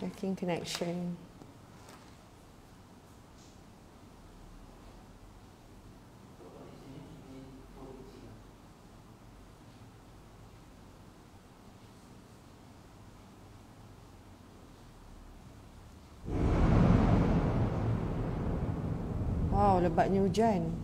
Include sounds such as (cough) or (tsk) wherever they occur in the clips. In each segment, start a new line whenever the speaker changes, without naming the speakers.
Checking connection. Wow, lebatnya hujan.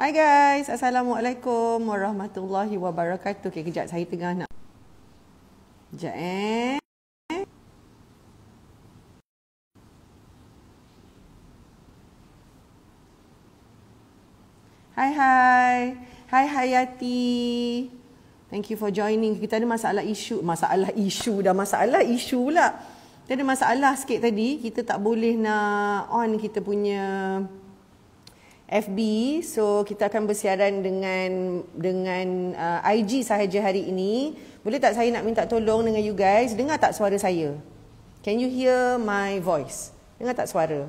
Hai guys, Assalamualaikum Warahmatullahi Wabarakatuh Okay, kejap saya tengah nak Sekejap eh Hai hai Hai Hayati Thank you for joining Kita ada masalah isu Masalah isu dah Masalah isu pula Kita ada masalah sikit tadi Kita tak boleh nak on kita punya FB so kita akan bersiaran dengan dengan uh, IG sahaja hari ini boleh tak saya nak minta tolong dengan you guys dengar tak suara saya can you hear my voice dengar tak suara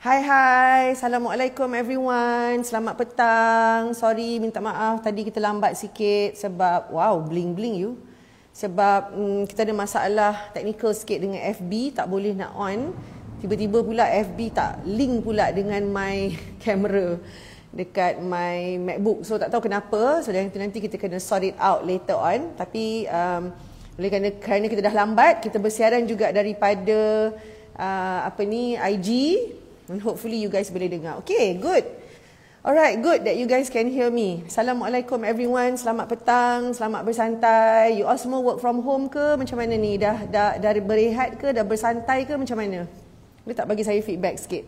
Hai hai, Assalamualaikum everyone. Selamat petang. Sorry, minta maaf. Tadi kita lambat sikit sebab, wow, bling-bling you. Sebab um, kita ada masalah teknikal sikit dengan FB, tak boleh nak on tiba-tiba pula FB tak link pula dengan my (laughs) camera dekat my MacBook. So tak tahu kenapa. So nanti nanti kita kena sort it out later on. Tapi um, oleh kerana kerana kita dah lambat, kita bersiaran juga daripada uh, apa ni IG and hopefully you guys boleh dengar. Okay, good. Alright, good that you guys can hear me. Assalamualaikum everyone. Selamat petang, selamat bersantai. You all semua work from home ke macam mana ni? Dah dah dah berehat ke, dah bersantai ke macam mana? Boleh tak bagi saya feedback sikit.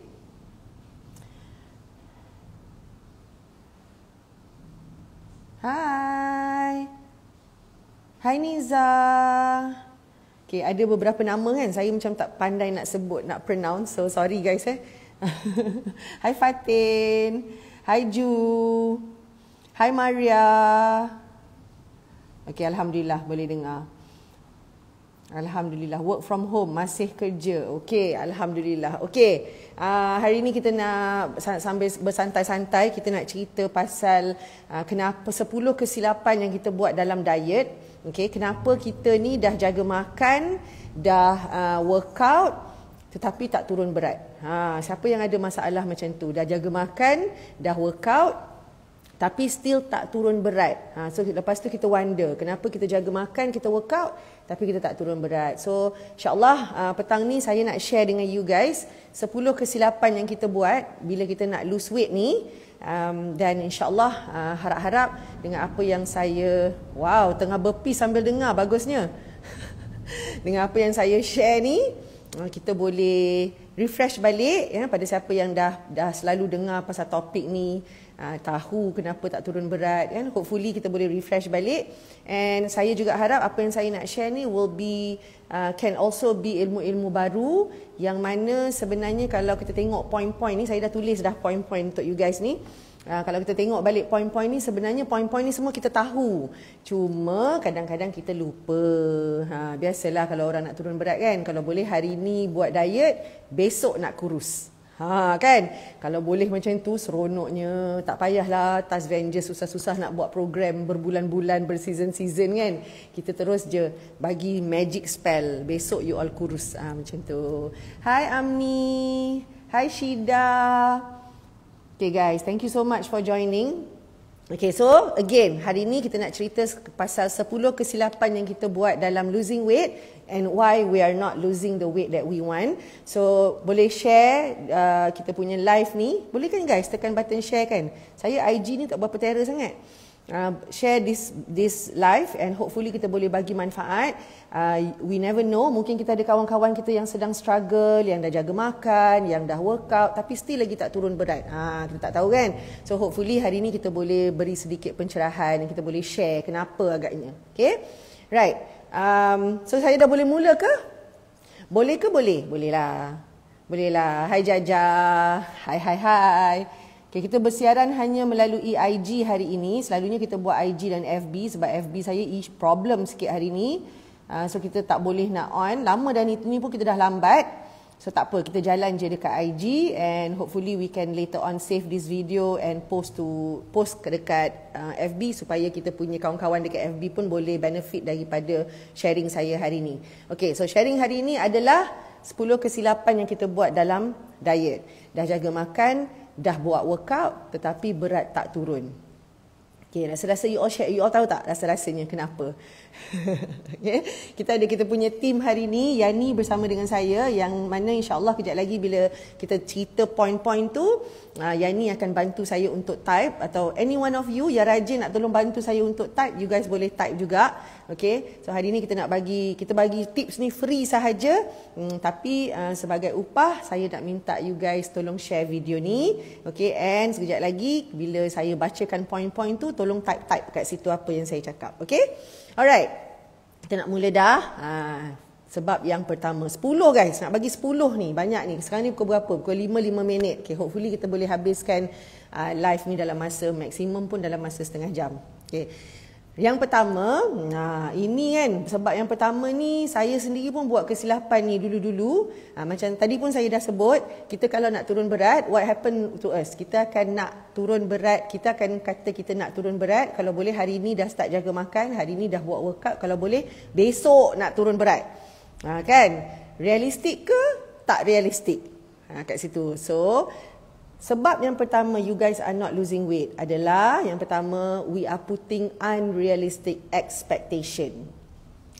Hai. Hai Niza. Okay, ada beberapa nama kan. Saya macam tak pandai nak sebut, nak pronounce. So, sorry guys eh. (laughs) Hai Fatin. Hai Ju. Hai Maria. Okay, Alhamdulillah boleh dengar. Alhamdulillah work from home masih kerja. Okey, alhamdulillah. Okey. Uh, hari ini kita nak sambil bersantai-santai kita nak cerita pasal uh, kenapa 10 kesilapan yang kita buat dalam diet. Okey, kenapa kita ni dah jaga makan, dah uh, workout tetapi tak turun berat. Ha, siapa yang ada masalah macam tu? Dah jaga makan, dah workout tapi still tak turun berat. Ha, so lepas tu kita wonder kenapa kita jaga makan, kita workout tapi kita tak turun berat. So insyaAllah uh, petang ni saya nak share dengan you guys 10 kesilapan yang kita buat bila kita nak lose weight ni. Um, dan insyaAllah uh, harap-harap dengan apa yang saya, wow tengah berpi sambil dengar bagusnya. (laughs) dengan apa yang saya share ni, uh, kita boleh refresh balik ya, pada siapa yang dah dah selalu dengar pasal topik ni. Ah, tahu kenapa tak turun berat kan hopefully kita boleh refresh balik and saya juga harap apa yang saya nak share ni will be uh, can also be ilmu-ilmu baru yang mana sebenarnya kalau kita tengok point-point ni saya dah tulis dah point-point untuk you guys ni Uh, kalau kita tengok balik poin-poin ni sebenarnya poin-poin ni semua kita tahu cuma kadang-kadang kita lupa ha biasalah kalau orang nak turun berat kan kalau boleh hari ni buat diet besok nak kurus Ha kan? Kalau boleh macam tu seronoknya. Tak payahlah Task Avengers susah-susah nak buat program berbulan-bulan berseason-season kan. Kita terus je bagi magic spell. Besok you all kurus ha, macam tu. Hai Amni. Hai Shida. Okay guys, thank you so much for joining. Okay, so again, hari ni kita nak cerita pasal 10 kesilapan yang kita buat dalam losing weight and why we are not losing the weight that we want. So boleh share uh, kita punya live ni. Boleh kan guys tekan button share kan? Saya IG ni tak berapa terror sangat. Uh, share this this live and hopefully kita boleh bagi manfaat. Uh, we never know. Mungkin kita ada kawan-kawan kita yang sedang struggle, yang dah jaga makan, yang dah workout tapi still lagi tak turun berat. Ha, kita tak tahu kan? So hopefully hari ni kita boleh beri sedikit pencerahan dan kita boleh share kenapa agaknya. Okay? Right. Um, so saya dah boleh mula ke? Boleh ke boleh? Bolehlah, bolehlah. Boleh Hai Jaja. Hai hai hai. Okay, kita bersiaran hanya melalui IG hari ini. Selalunya kita buat IG dan FB sebab FB saya ish problem sikit hari ini. Uh, so kita tak boleh nak on. Lama dah ni, ni pun kita dah lambat. So tak apa, kita jalan je dekat IG and hopefully we can later on save this video and post to post ke dekat uh, FB supaya kita punya kawan-kawan dekat FB pun boleh benefit daripada sharing saya hari ini. Okay, so sharing hari ini adalah 10 kesilapan yang kita buat dalam diet. Dah jaga makan, dah buat workout tetapi berat tak turun. Okay, rasa-rasa you all share, you all tahu tak rasa-rasanya kenapa? (laughs) okay. Kita ada kita punya tim hari ni Yani bersama dengan saya Yang mana insya Allah kejap lagi bila kita cerita point-point tu uh, Yani akan bantu saya untuk type Atau any one of you yang rajin nak tolong bantu saya untuk type You guys boleh type juga Okay So hari ni kita nak bagi Kita bagi tips ni free sahaja hmm, Tapi uh, sebagai upah Saya nak minta you guys tolong share video ni Okay And sekejap lagi Bila saya bacakan point-point tu Tolong type-type kat situ apa yang saya cakap Okay Alright. Kita nak mula dah. Ha. Sebab yang pertama, sepuluh guys. Nak bagi sepuluh ni. Banyak ni. Sekarang ni pukul berapa? Pukul lima lima minit. Okay, hopefully kita boleh habiskan uh, live ni dalam masa maksimum pun dalam masa setengah jam. Okay. Yang pertama, nah ini kan sebab yang pertama ni saya sendiri pun buat kesilapan ni dulu-dulu. Ha, macam tadi pun saya dah sebut, kita kalau nak turun berat, what happen to us? Kita akan nak turun berat, kita akan kata kita nak turun berat, kalau boleh hari ni dah start jaga makan, hari ni dah buat workout, kalau boleh besok nak turun berat. Ha, kan? Realistik ke tak realistik? Ha, kat situ. So, sebab yang pertama you guys are not losing weight adalah yang pertama we are putting unrealistic expectation.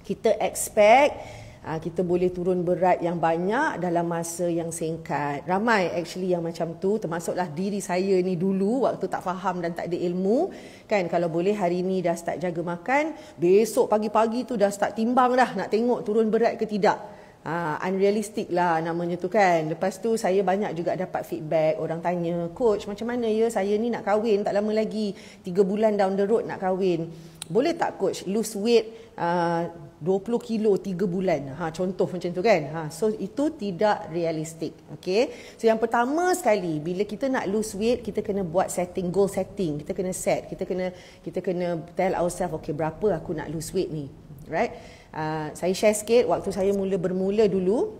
Kita expect ah, kita boleh turun berat yang banyak dalam masa yang singkat. Ramai actually yang macam tu termasuklah diri saya ni dulu waktu tak faham dan tak ada ilmu. Kan kalau boleh hari ni dah start jaga makan, besok pagi-pagi tu dah start timbang dah nak tengok turun berat ke tidak uh, unrealistic lah namanya tu kan. Lepas tu saya banyak juga dapat feedback orang tanya, coach macam mana ya saya ni nak kahwin tak lama lagi. Tiga bulan down the road nak kahwin. Boleh tak coach lose weight ah, uh, 20 kilo 3 bulan? Ha, contoh macam tu kan? Ha, so itu tidak realistik. Okay? So yang pertama sekali, bila kita nak lose weight, kita kena buat setting, goal setting. Kita kena set. Kita kena kita kena tell ourselves, okay berapa aku nak lose weight ni? Right? Ah, saya share sikit waktu saya mula bermula dulu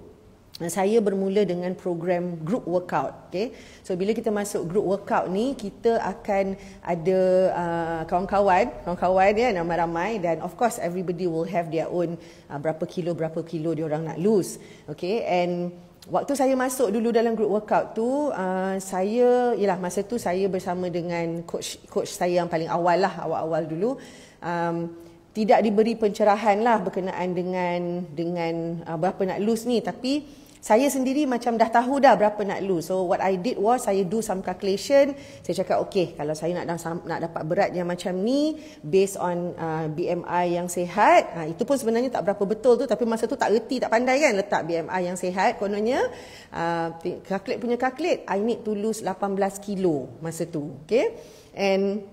ah, saya bermula dengan program group workout okey so bila kita masuk group workout ni kita akan ada uh, kawan-kawan kawan-kawan ya ramai-ramai dan of course everybody will have their own uh, berapa kilo berapa kilo dia orang nak lose okey and waktu saya masuk dulu dalam group workout tu uh, saya yalah masa tu saya bersama dengan coach coach saya yang paling awal lah awal-awal dulu um, tidak diberi pencerahan lah berkenaan dengan dengan uh, berapa nak lose ni tapi saya sendiri macam dah tahu dah berapa nak lose. So what I did was saya do some calculation. Saya cakap okay kalau saya nak nak dapat berat yang macam ni based on uh, ah, BMI yang sehat. Uh, itu pun sebenarnya tak berapa betul tu tapi masa tu tak reti tak pandai kan letak BMI yang sehat. Kononnya uh, calculate punya calculate I need to lose 18 kilo masa tu. Okay. And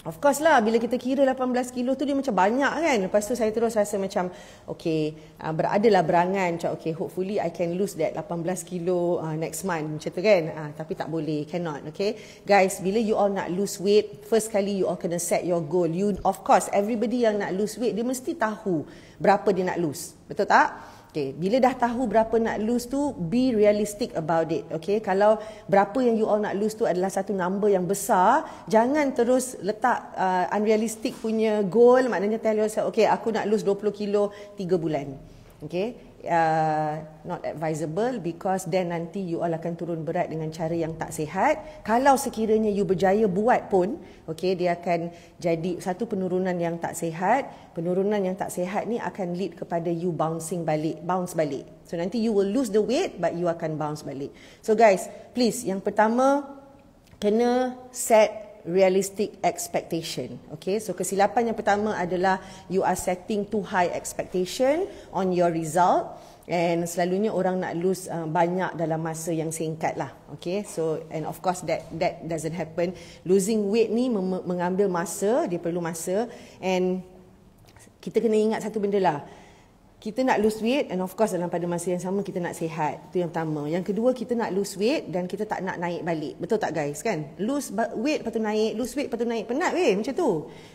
Of course lah bila kita kira 18 kilo tu dia macam banyak kan. Lepas tu saya terus rasa macam okay uh, lah berangan macam okay hopefully I can lose that 18 kilo uh, next month macam tu kan. Uh, tapi tak boleh cannot okay. Guys bila you all nak lose weight first kali you all kena set your goal. You of course everybody yang nak lose weight dia mesti tahu berapa dia nak lose. Betul tak? Okay, bila dah tahu berapa nak lose tu, be realistic about it. Okay, kalau berapa yang you all nak lose tu adalah satu number yang besar, jangan terus letak uh, unrealistic punya goal, maknanya tell yourself, okay, aku nak lose 20 kilo 3 bulan okay uh, not advisable because then nanti you all akan turun berat dengan cara yang tak sihat kalau sekiranya you berjaya buat pun okay dia akan jadi satu penurunan yang tak sihat penurunan yang tak sihat ni akan lead kepada you bouncing balik bounce balik so nanti you will lose the weight but you akan bounce balik so guys please yang pertama kena set realistic expectation. Okay, so kesilapan yang pertama adalah you are setting too high expectation on your result. And selalunya orang nak lose uh, banyak dalam masa yang singkat lah. Okay, so and of course that that doesn't happen. Losing weight ni mengambil masa, dia perlu masa. And kita kena ingat satu benda lah kita nak lose weight and of course dalam pada masa yang sama kita nak sihat. Itu yang pertama. Yang kedua kita nak lose weight dan kita tak nak naik balik. Betul tak guys kan? Lose weight lepas tu naik, lose weight lepas tu naik. Penat weh macam tu.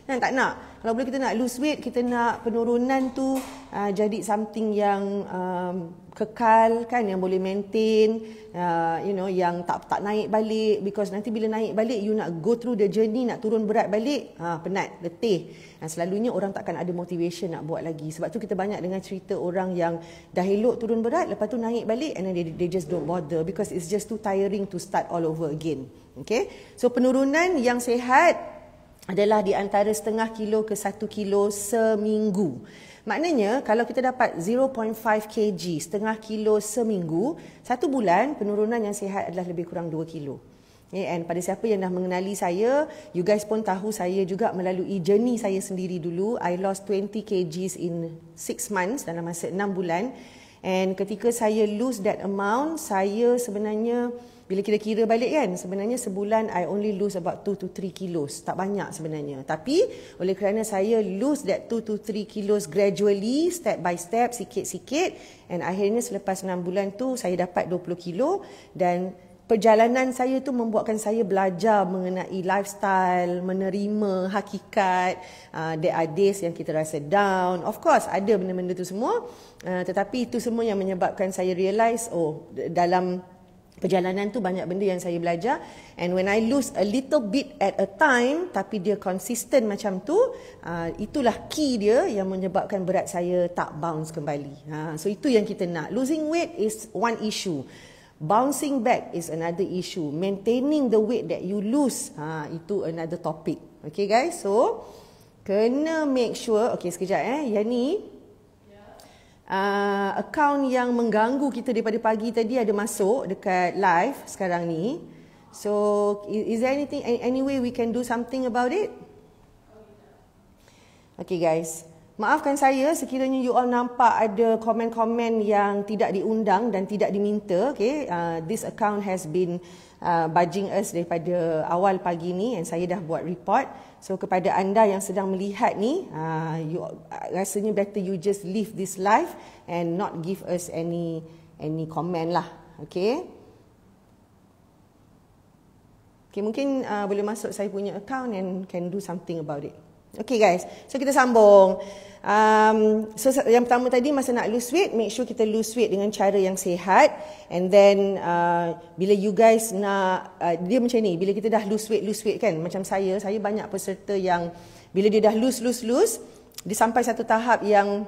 Kan tak nak. Kalau boleh kita nak lose weight, kita nak penurunan tu uh, jadi something yang um, kekal kan yang boleh maintain uh, you know yang tak tak naik balik because nanti bila naik balik you nak go through the journey nak turun berat balik ha uh, penat letih dan selalunya orang tak akan ada motivation nak buat lagi. Sebab tu kita banyak dengan cerita orang yang dah elok turun berat, lepas tu naik balik and then they, they just don't bother because it's just too tiring to start all over again. Okay? So penurunan yang sehat adalah di antara setengah kilo ke satu kilo seminggu. Maknanya kalau kita dapat 0.5 kg setengah kilo seminggu, satu bulan penurunan yang sehat adalah lebih kurang 2 kilo. Yeah, and pada siapa yang dah mengenali saya, you guys pun tahu saya juga melalui journey saya sendiri dulu. I lost 20 kgs in 6 months, dalam masa 6 bulan. And ketika saya lose that amount, saya sebenarnya, bila kita kira balik kan, sebenarnya sebulan I only lose about 2 to 3 kilos. Tak banyak sebenarnya. Tapi oleh kerana saya lose that 2 to 3 kilos gradually, step by step, sikit-sikit. And akhirnya selepas 6 bulan tu, saya dapat 20 kilo. Dan perjalanan saya tu membuatkan saya belajar mengenai lifestyle, menerima hakikat, uh, there are days yang kita rasa down. Of course, ada benda-benda tu semua. Uh, tetapi itu semua yang menyebabkan saya realise, oh dalam perjalanan tu banyak benda yang saya belajar and when i lose a little bit at a time tapi dia consistent macam tu uh, itulah key dia yang menyebabkan berat saya tak bounce kembali. uh, so itu yang kita nak. Losing weight is one issue bouncing back is another issue. Maintaining the weight that you lose, ha, itu another topic. Okay guys, so kena make sure, okay sekejap eh, yang ni, yeah. uh, account yang mengganggu kita daripada pagi tadi ada masuk dekat live sekarang ni. So, is there anything, any way we can do something about it? Oh, ya. Okay guys, Maafkan saya sekiranya you all nampak ada komen-komen yang tidak diundang dan tidak diminta. Okay, uh, this account has been uh, budging us daripada awal pagi ni and saya dah buat report. So kepada anda yang sedang melihat ni, uh, you, uh, rasanya better you just live this life and not give us any any comment lah. Okay. Okay, mungkin uh, boleh masuk saya punya account and can do something about it. Okay guys, so kita sambung. Um, so yang pertama tadi masa nak lose weight, make sure kita lose weight dengan cara yang sehat. And then uh, bila you guys nak, uh, dia macam ni, bila kita dah lose weight, lose weight kan. Macam saya, saya banyak peserta yang bila dia dah lose, lose, lose, dia sampai satu tahap yang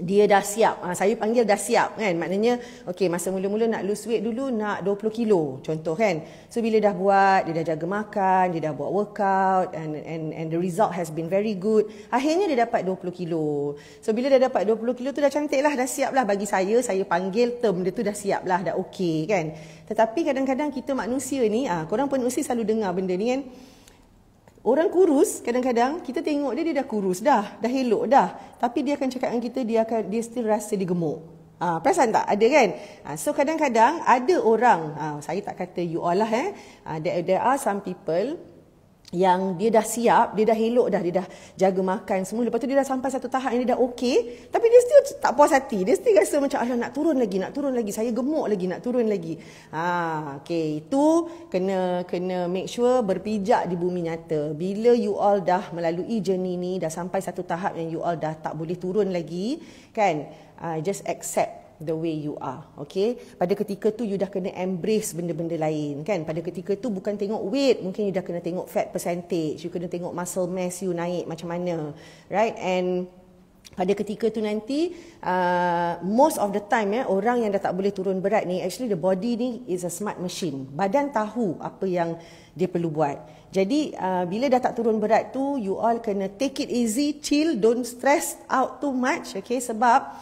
dia dah siap. Ha, saya panggil dah siap kan. Maknanya okey masa mula-mula nak lose weight dulu nak 20 kilo contoh kan. So bila dah buat, dia dah jaga makan, dia dah buat workout and and and the result has been very good. Akhirnya dia dapat 20 kilo. So bila dia dapat 20 kilo tu dah cantik lah, dah siap lah bagi saya. Saya panggil term dia tu dah siap lah, dah okey kan. Tetapi kadang-kadang kita manusia ni, ha, korang penusia selalu dengar benda ni kan. Orang kurus kadang-kadang kita tengok dia dia dah kurus dah, dah elok dah. Tapi dia akan cakap dengan kita dia akan dia still rasa dia gemuk. ha, perasan tak? Ada kan? Ha, so kadang-kadang ada orang, ha, saya tak kata you all lah eh. Ha, there, there are some people yang dia dah siap, dia dah elok dah, dia dah jaga makan semua. Lepas tu dia dah sampai satu tahap yang dia dah okey, tapi dia still tak puas hati. Dia still rasa macam Allah nak turun lagi, nak turun lagi. Saya gemuk lagi, nak turun lagi. Ha, okey, itu kena kena make sure berpijak di bumi nyata. Bila you all dah melalui journey ni, dah sampai satu tahap yang you all dah tak boleh turun lagi, kan? Uh, just accept the way you are. Okay. Pada ketika tu you dah kena embrace benda-benda lain kan. Pada ketika tu bukan tengok weight. Mungkin you dah kena tengok fat percentage. You kena tengok muscle mass you naik macam mana. Right. And pada ketika tu nanti uh, most of the time ya eh, orang yang dah tak boleh turun berat ni actually the body ni is a smart machine. Badan tahu apa yang dia perlu buat. Jadi uh, bila dah tak turun berat tu you all kena take it easy, chill, don't stress out too much okay sebab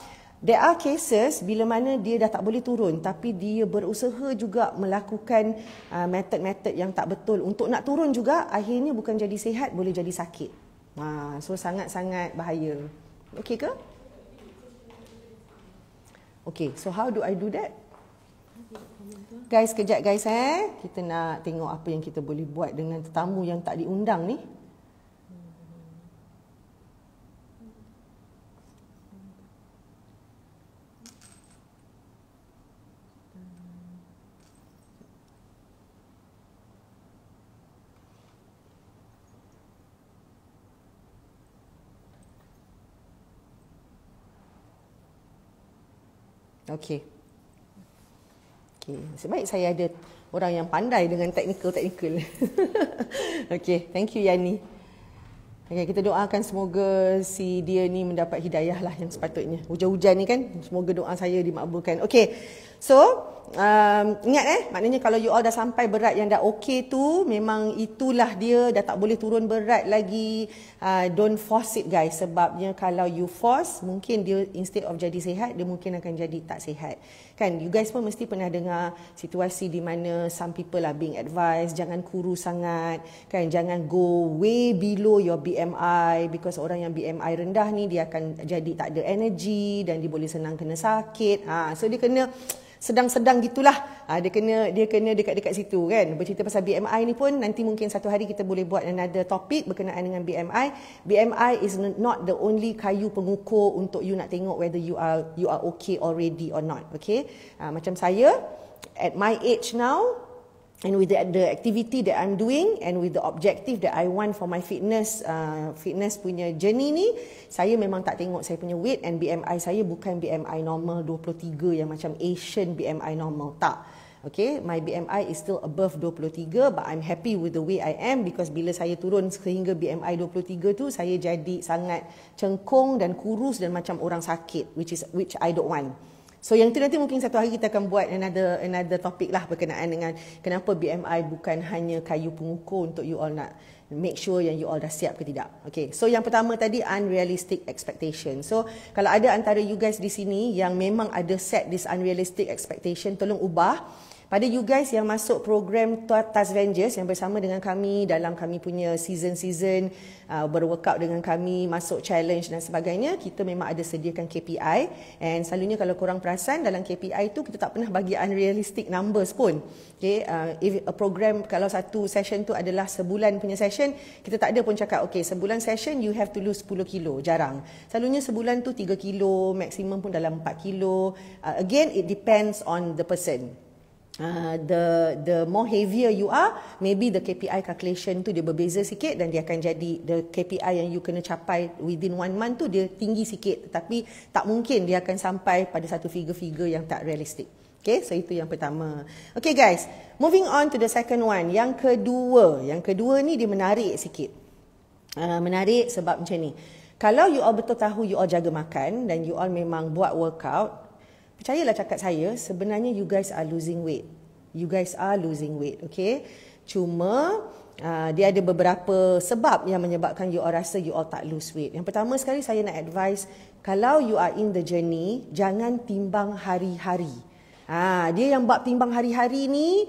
There are cases bila mana dia dah tak boleh turun tapi dia berusaha juga melakukan uh, method-method yang tak betul untuk nak turun juga akhirnya bukan jadi sihat boleh jadi sakit. Ha, so sangat-sangat bahaya. Okey ke? Okey, so how do I do that? Guys, kejap guys eh. Kita nak tengok apa yang kita boleh buat dengan tetamu yang tak diundang ni. Okey. Okey, sebaik saya ada orang yang pandai dengan technical-technical. (laughs) Okey, thank you Yani. Okay, kita doakan semoga si dia ni mendapat hidayah lah yang sepatutnya. Hujan-hujan ni kan, semoga doa saya dimakbulkan. Okey, So um, ingat eh maknanya kalau you all dah sampai berat yang dah okay tu memang itulah dia dah tak boleh turun berat lagi uh, don't force it guys sebabnya kalau you force mungkin dia instead of jadi sehat dia mungkin akan jadi tak sehat kan you guys pun mesti pernah dengar situasi di mana some people lah being advised jangan kurus sangat kan jangan go way below your BMI because orang yang BMI rendah ni dia akan jadi tak ada energy dan dia boleh senang kena sakit ha, so dia kena sedang-sedang gitulah. Ha, dia kena dia kena dekat-dekat situ kan. Bercerita pasal BMI ni pun nanti mungkin satu hari kita boleh buat another topic berkenaan dengan BMI. BMI is not the only kayu pengukur untuk you nak tengok whether you are you are okay already or not. Okay. Ha, macam saya at my age now and with the, the activity that I'm doing and with the objective that I want for my fitness uh, fitness punya journey ni saya memang tak tengok saya punya weight and BMI saya bukan BMI normal 23 yang macam Asian BMI normal tak Okay, my BMI is still above 23 but I'm happy with the way I am because bila saya turun sehingga BMI 23 tu saya jadi sangat cengkung dan kurus dan macam orang sakit which is which I don't want. So yang tu nanti mungkin satu hari kita akan buat another another topic lah berkenaan dengan kenapa BMI bukan hanya kayu pengukur untuk you all nak make sure yang you all dah siap ke tidak. Okay, so yang pertama tadi unrealistic expectation. So kalau ada antara you guys di sini yang memang ada set this unrealistic expectation, tolong ubah. Pada you guys yang masuk program Taz Rangers yang bersama dengan kami dalam kami punya season-season uh, berworkout dengan kami, masuk challenge dan sebagainya, kita memang ada sediakan KPI. And selalunya kalau kurang perasan dalam KPI tu kita tak pernah bagi unrealistic numbers pun. Okay, uh, if a program kalau satu session tu adalah sebulan punya session, kita tak ada pun cakap okay sebulan session you have to lose 10 kilo, jarang. Selalunya sebulan tu 3 kilo, maksimum pun dalam 4 kilo. Uh, again, it depends on the person uh, the the more heavier you are, maybe the KPI calculation tu dia berbeza sikit dan dia akan jadi the KPI yang you kena capai within one month tu dia tinggi sikit. Tapi tak mungkin dia akan sampai pada satu figure-figure yang tak realistik. Okay, so itu yang pertama. Okay guys, moving on to the second one. Yang kedua, yang kedua ni dia menarik sikit. Uh, menarik sebab macam ni. Kalau you all betul tahu you all jaga makan dan you all memang buat workout, percayalah cakap saya, sebenarnya you guys are losing weight. You guys are losing weight, okay? Cuma uh, dia ada beberapa sebab yang menyebabkan you all rasa you all tak lose weight. Yang pertama sekali saya nak advise, kalau you are in the journey, jangan timbang hari-hari. Ha, dia yang bab timbang hari-hari ni,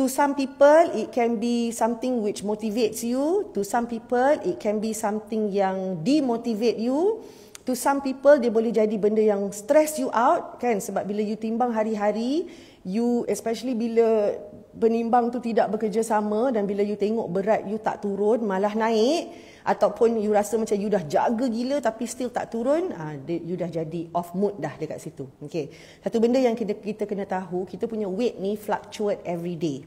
to some people it can be something which motivates you. To some people it can be something yang demotivate you. To some people dia boleh jadi benda yang stress you out kan sebab bila you timbang hari-hari you especially bila penimbang tu tidak bekerjasama dan bila you tengok berat you tak turun malah naik ataupun you rasa macam you dah jaga gila tapi still tak turun ah uh, you dah jadi off mood dah dekat situ okey satu benda yang kita kita kena tahu kita punya weight ni fluctuate every day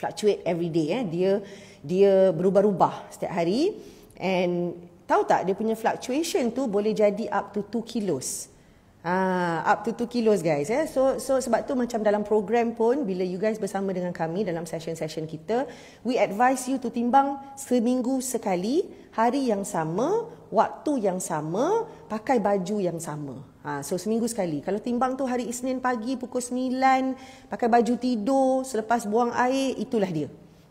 fluctuate every day eh dia dia berubah-ubah setiap hari and tahu tak dia punya fluctuation tu boleh jadi up to 2 kilos. Ah, up to 2 kilos guys eh. So so sebab tu macam dalam program pun bila you guys bersama dengan kami dalam session-session kita, we advise you to timbang seminggu sekali, hari yang sama, waktu yang sama, pakai baju yang sama. Ha, so seminggu sekali. Kalau timbang tu hari Isnin pagi pukul 9, pakai baju tidur, selepas buang air, itulah dia.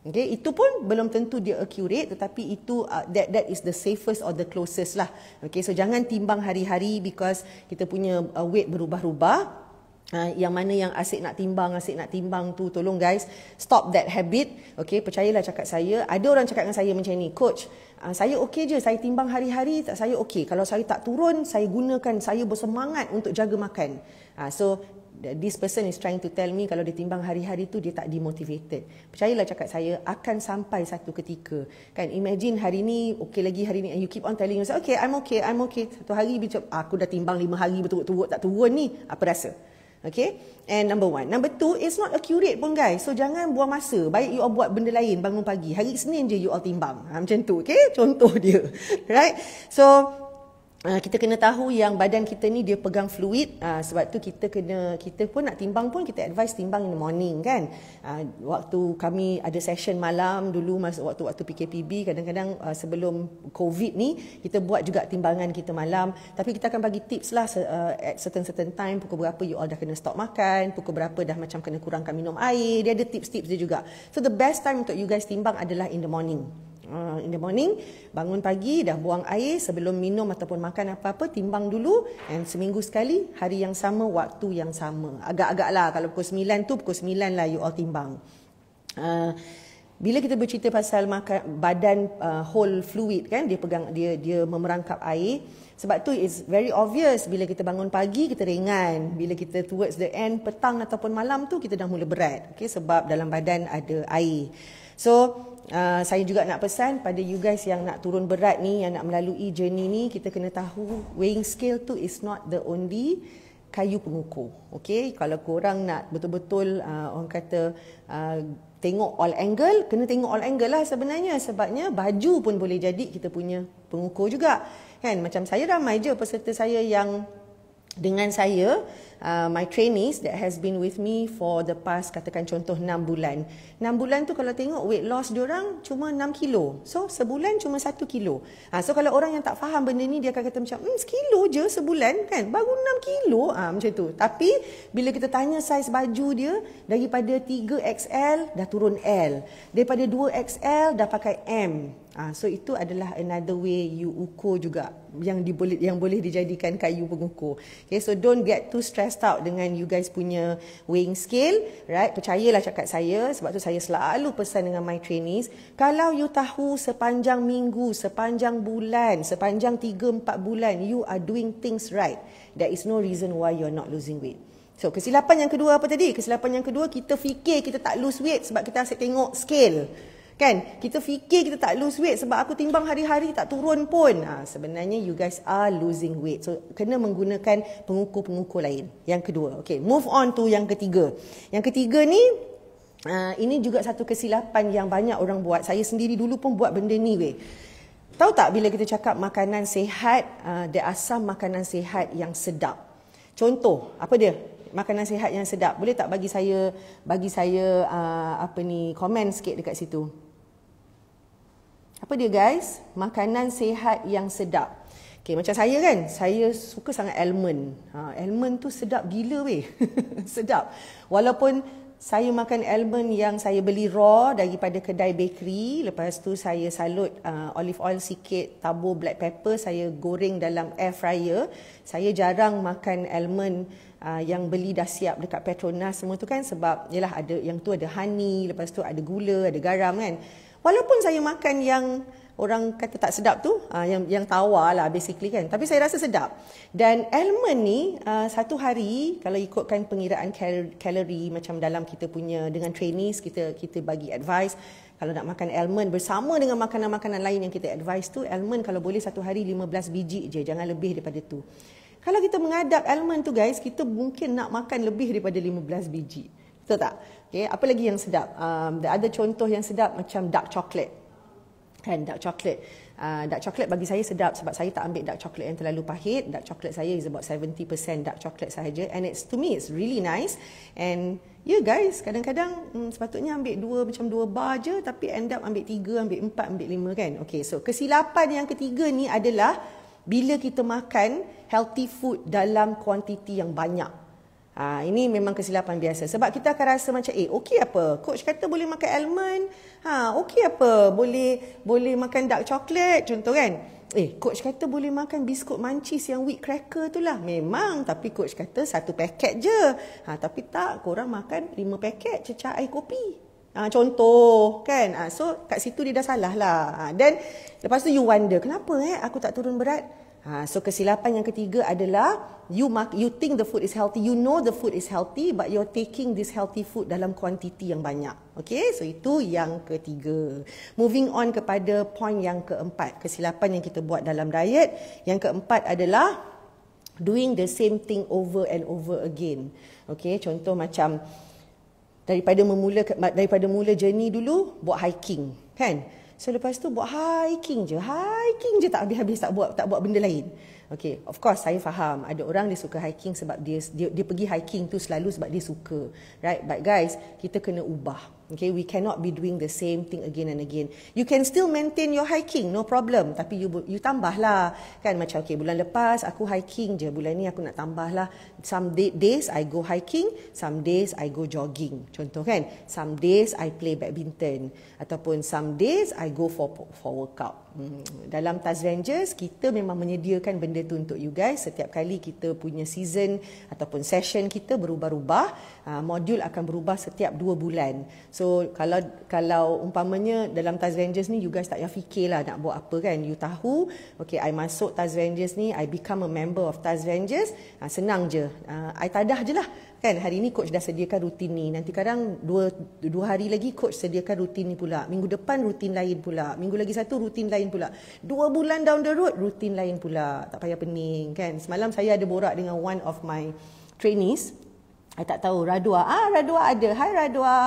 Okay, itu pun belum tentu dia accurate tetapi itu uh, that that is the safest or the closest lah. Okay, so jangan timbang hari-hari because kita punya uh, weight berubah-ubah. Uh, yang mana yang asyik nak timbang, asyik nak timbang tu, tolong guys, stop that habit. Okay, percayalah cakap saya. Ada orang cakap dengan saya macam ni, coach, uh, saya okey je, saya timbang hari-hari, saya okey. Kalau saya tak turun, saya gunakan, saya bersemangat untuk jaga makan. Uh, so, this person is trying to tell me kalau dia timbang hari-hari tu dia tak demotivated. Percayalah cakap saya akan sampai satu ketika. Kan imagine hari ni okey lagi hari ni and you keep on telling yourself okay I'm okay I'm okay. Satu hari bila ah, aku dah timbang lima hari berturut-turut tak turun ni apa rasa? Okay, and number one. Number two, it's not accurate pun guys. So, jangan buang masa. Baik you all buat benda lain bangun pagi. Hari Senin je you all timbang. Ha, macam tu, okay? Contoh dia. (laughs) Right? So, Ah, kita kena tahu yang badan kita ni dia pegang fluid ah, sebab tu kita kena kita pun nak timbang pun kita advise timbang in the morning kan ah, waktu kami ada session malam dulu masa waktu-waktu PKPB kadang-kadang sebelum covid ni kita buat juga timbangan kita malam tapi kita akan bagi tips lah at certain certain time pukul berapa you all dah kena stop makan pukul berapa dah macam kena kurangkan minum air dia ada tips-tips dia juga so the best time untuk you guys timbang adalah in the morning Ah, in the morning bangun pagi dah buang air sebelum minum ataupun makan apa-apa timbang dulu and seminggu sekali hari yang sama waktu yang sama agak-agak lah kalau pukul 9 tu pukul 9 lah you all timbang uh, bila kita bercerita pasal makan, badan uh, whole fluid kan dia pegang dia dia memerangkap air sebab tu is very obvious bila kita bangun pagi kita ringan bila kita towards the end petang ataupun malam tu kita dah mula berat okey sebab dalam badan ada air so Ah, saya juga nak pesan pada you guys yang nak turun berat ni, yang nak melalui journey ni, kita kena tahu weighing scale tu is not the only kayu pengukur. Okay, kalau korang nak betul-betul uh, orang kata uh, tengok all angle, kena tengok all angle lah sebenarnya. Sebabnya baju pun boleh jadi kita punya pengukur juga. Kan, macam saya ramai je peserta saya yang dengan saya, Uh, my trainees that has been with me for the past katakan contoh 6 bulan. 6 bulan tu kalau tengok weight loss dia orang cuma 6 kilo. So sebulan cuma 1 kilo. Ha, so kalau orang yang tak faham benda ni dia akan kata macam, "Hmm, kilo je sebulan kan? Baru 6 kilo." Ha, macam tu. Tapi bila kita tanya saiz baju dia daripada 3 XL dah turun L. Daripada 2 XL dah pakai M. Ah, so itu adalah another way you ukur juga yang diboleh yang boleh dijadikan kayu pengukur. Okay, so don't get too stressed out dengan you guys punya weighing scale, right? Percayalah cakap saya sebab tu saya selalu pesan dengan my trainees, kalau you tahu sepanjang minggu, sepanjang bulan, sepanjang 3 4 bulan you are doing things right, there is no reason why you're not losing weight. So kesilapan yang kedua apa tadi? Kesilapan yang kedua kita fikir kita tak lose weight sebab kita asyik tengok scale. Kan? Kita fikir kita tak lose weight sebab aku timbang hari-hari tak turun pun. Ha, sebenarnya you guys are losing weight. So, kena menggunakan pengukur-pengukur lain. Yang kedua. Okay, move on to yang ketiga. Yang ketiga ni, uh, ini juga satu kesilapan yang banyak orang buat. Saya sendiri dulu pun buat benda ni weh. Tahu tak bila kita cakap makanan sehat, uh, there are makanan sehat yang sedap. Contoh, apa dia? Makanan sehat yang sedap. Boleh tak bagi saya bagi saya uh, apa ni komen sikit dekat situ? apa dia guys? Makanan sehat yang sedap. Okay, macam saya kan, saya suka sangat almond. Ha, almond tu sedap gila weh. (laughs) sedap. Walaupun saya makan almond yang saya beli raw daripada kedai bakery. Lepas tu saya salut uh, olive oil sikit, tabur black pepper, saya goreng dalam air fryer. Saya jarang makan almond uh, yang beli dah siap dekat Petronas semua tu kan sebab yelah ada yang tu ada honey, lepas tu ada gula, ada garam kan. Walaupun saya makan yang orang kata tak sedap tu, ah, yang yang tawar lah basically kan. Tapi saya rasa sedap. Dan almond ni ah, satu hari kalau ikutkan pengiraan kalori macam dalam kita punya dengan trainees kita kita bagi advice kalau nak makan almond bersama dengan makanan-makanan lain yang kita advise tu, almond kalau boleh satu hari 15 biji je, jangan lebih daripada tu. Kalau kita mengadap almond tu guys, kita mungkin nak makan lebih daripada 15 biji. Betul tak? Okay, apa lagi yang sedap? Um, ada contoh yang sedap macam dark chocolate. Kan, dark chocolate. Uh, dark chocolate bagi saya sedap sebab saya tak ambil dark chocolate yang terlalu pahit. Dark chocolate saya is about 70% dark chocolate sahaja. And it's to me, it's really nice. And you yeah guys, kadang-kadang hmm, sepatutnya ambil dua macam dua bar je tapi end up ambil tiga, ambil empat, ambil lima kan. Okay, so kesilapan yang ketiga ni adalah bila kita makan healthy food dalam kuantiti yang banyak. Ha, ini memang kesilapan biasa. Sebab kita akan rasa macam, eh, okey apa? Coach kata boleh makan almond. Ha, okey apa? Boleh boleh makan dark chocolate, contoh kan? Eh, coach kata boleh makan biskut mancis yang wheat cracker tu lah. Memang, tapi coach kata satu paket je. Ha, tapi tak, korang makan lima paket cecah air kopi. Ha, contoh, kan? Ha, so, kat situ dia dah salah lah. Ha, lepas tu you wonder, kenapa eh aku tak turun berat? Ha, so kesilapan yang ketiga adalah you mark, you think the food is healthy, you know the food is healthy, but you're taking this healthy food dalam kuantiti yang banyak. Okay, so itu yang ketiga. Moving on kepada point yang keempat, kesilapan yang kita buat dalam diet. Yang keempat adalah doing the same thing over and over again. Okay, contoh macam daripada memula daripada mula journey dulu buat hiking, kan? So lepas tu buat hiking je. Hiking je tak habis-habis tak buat tak buat benda lain. Okay, of course saya faham ada orang dia suka hiking sebab dia, dia dia pergi hiking tu selalu sebab dia suka. Right? But guys, kita kena ubah. Okay, we cannot be doing the same thing again and again. You can still maintain your hiking, no problem. Tapi you you tambahlah. Kan macam okay, bulan lepas aku hiking je. Bulan ni aku nak tambahlah. Some day, days I go hiking, some days I go jogging. Contoh kan? Some days I play badminton ataupun some days I go for for workout. Hmm. Dalam Taz Rangers, kita memang menyediakan benda tu untuk you guys. Setiap kali kita punya season ataupun session kita berubah-ubah, ah, modul akan berubah setiap dua bulan. So kalau kalau umpamanya dalam Taz Rangers ni you guys tak payah lah nak buat apa kan. You tahu, okay I masuk Taz Rangers ni, I become a member of Taz Rangers. Ha, senang je. Ha, I tadah je lah. Kan hari ni coach dah sediakan rutin ni. Nanti kadang dua, dua hari lagi coach sediakan rutin ni pula. Minggu depan rutin lain pula. Minggu lagi satu rutin lain pula. Dua bulan down the road rutin lain pula. Tak payah pening kan. Semalam saya ada borak dengan one of my trainees. I tak tahu. Radua. Ah, Radua ada. Hai Radua. Radua.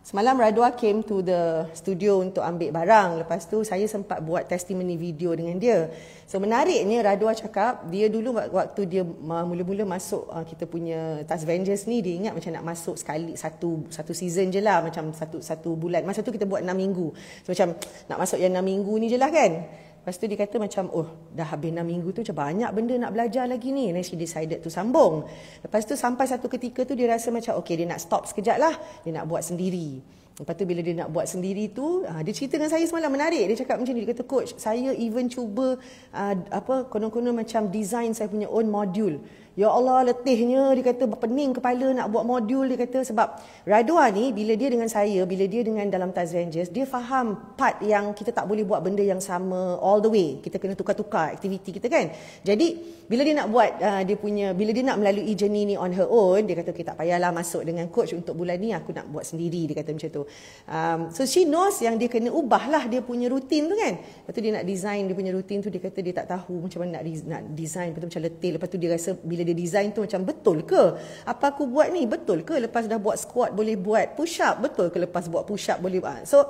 Semalam Radua came to the studio untuk ambil barang. Lepas tu saya sempat buat testimoni video dengan dia. So menariknya Radua cakap dia dulu waktu dia mula-mula masuk uh, kita punya Task Avengers ni dia ingat macam nak masuk sekali satu satu season je lah macam satu satu bulan. Masa tu kita buat enam minggu. So macam nak masuk yang enam minggu ni je lah kan. Lepas tu dia kata macam, oh dah habis 6 minggu tu macam banyak benda nak belajar lagi ni. And then she decided to sambung. Lepas tu sampai satu ketika tu dia rasa macam, okay dia nak stop sekejap lah. Dia nak buat sendiri. Lepas tu bila dia nak buat sendiri tu, ah, dia cerita dengan saya semalam menarik. Dia cakap macam ni, dia kata, coach saya even cuba uh, apa konon-konon macam design saya punya own module. Ya Allah letihnya dia kata berpening kepala nak buat modul dia kata sebab Radua ni bila dia dengan saya bila dia dengan dalam Taz dia faham part yang kita tak boleh buat benda yang sama all the way kita kena tukar-tukar aktiviti kita kan jadi bila dia nak buat uh, dia punya bila dia nak melalui journey ni on her own dia kata okay, tak payahlah masuk dengan coach untuk bulan ni aku nak buat sendiri dia kata macam tu um, so she knows yang dia kena ubah lah dia punya rutin tu kan lepas tu dia nak design dia punya rutin tu dia kata dia tak tahu macam mana nak, design lepas tu macam letih lepas tu dia rasa bila bila dia design tu macam betul ke apa aku buat ni betul ke lepas dah buat squat boleh buat push up betul ke lepas buat push up boleh buat so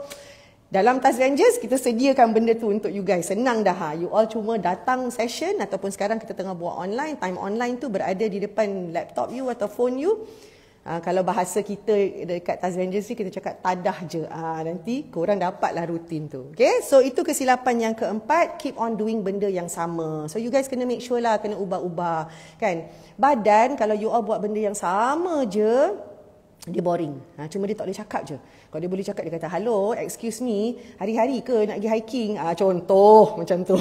dalam Task Rangers, kita sediakan benda tu untuk you guys. Senang dah. Ha? You all cuma datang session ataupun sekarang kita tengah buat online. Time online tu berada di depan laptop you atau phone you. Ah, kalau bahasa kita dekat Taz Rangers ni kita cakap tadah je. Uh, nanti korang dapatlah rutin tu. Okay? So itu kesilapan yang keempat. Keep on doing benda yang sama. So you guys kena make sure lah kena ubah-ubah. Kan? Badan kalau you all buat benda yang sama je, dia boring. Ha, cuma dia tak boleh cakap je. Kalau dia boleh cakap, dia kata, hello, excuse me, hari-hari ke nak pergi hiking? Ah, contoh (laughs) macam tu.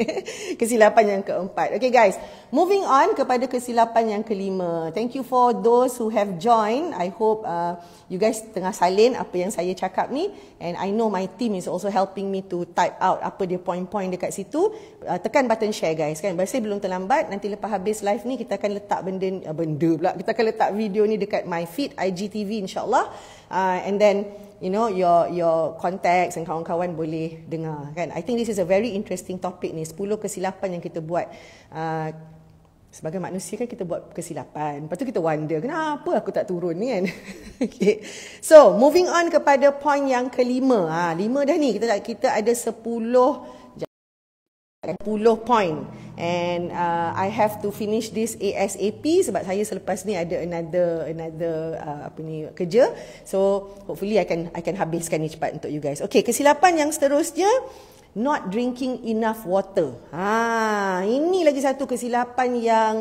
(laughs) kesilapan yang keempat. Okay guys, moving on kepada kesilapan yang kelima. Thank you for those who have joined. I hope uh, you guys tengah salin apa yang saya cakap ni. And I know my team is also helping me to type out apa dia point-point dekat situ. Uh, tekan button share guys kan. Biasanya belum terlambat, nanti lepas habis live ni, kita akan letak benda, uh, benda pula. Kita akan letak video ni dekat my feed IGTV insyaAllah uh, and then you know your your contacts and kawan-kawan boleh dengar kan i think this is a very interesting topic ni 10 kesilapan yang kita buat uh, sebagai manusia kan kita buat kesilapan lepas tu kita wonder kenapa aku tak turun ni kan (laughs) okay. so moving on kepada point yang kelima ha lima dah ni kita kita ada 10 10 point and uh, I have to finish this ASAP sebab saya selepas ni ada another another uh, apa ni kerja so hopefully I can I can habiskan ni cepat untuk you guys okay kesilapan yang seterusnya not drinking enough water ha ini lagi satu kesilapan yang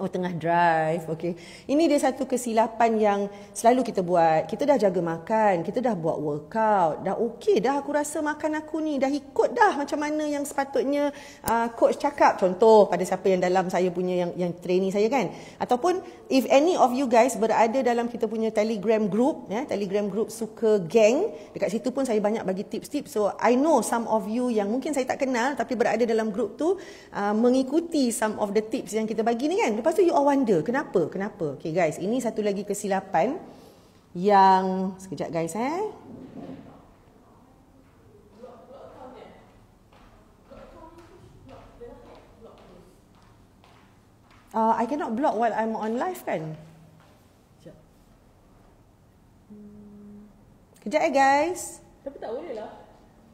Oh tengah drive, okay. Ini dia satu kesilapan yang selalu kita buat. Kita dah jaga makan, kita dah buat workout, dah okay dah aku rasa makan aku ni. Dah ikut dah macam mana yang sepatutnya uh, coach cakap. Contoh pada siapa yang dalam saya punya yang, yang training saya kan. Ataupun if any of you guys berada dalam kita punya telegram group, ya, telegram group suka gang. Dekat situ pun saya banyak bagi tips-tips. So I know some of you yang mungkin saya tak kenal tapi berada dalam group tu uh, mengikuti some of the tips yang kita bagi ni kan. Lepas tu you all wonder kenapa? Kenapa? Okay guys, ini satu lagi kesilapan yang sekejap guys eh. Uh, I cannot block while I'm on live kan? Sekejap. Kejap eh guys. Tapi tak boleh lah.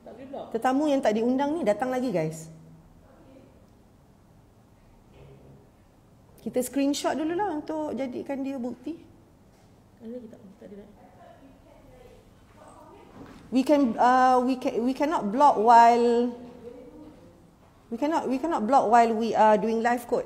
Tak boleh block. Tetamu yang tak diundang ni datang lagi guys. kita screenshot dulu lah untuk jadikan dia bukti. We can uh, we can we cannot block while we cannot we cannot block while we are doing live code.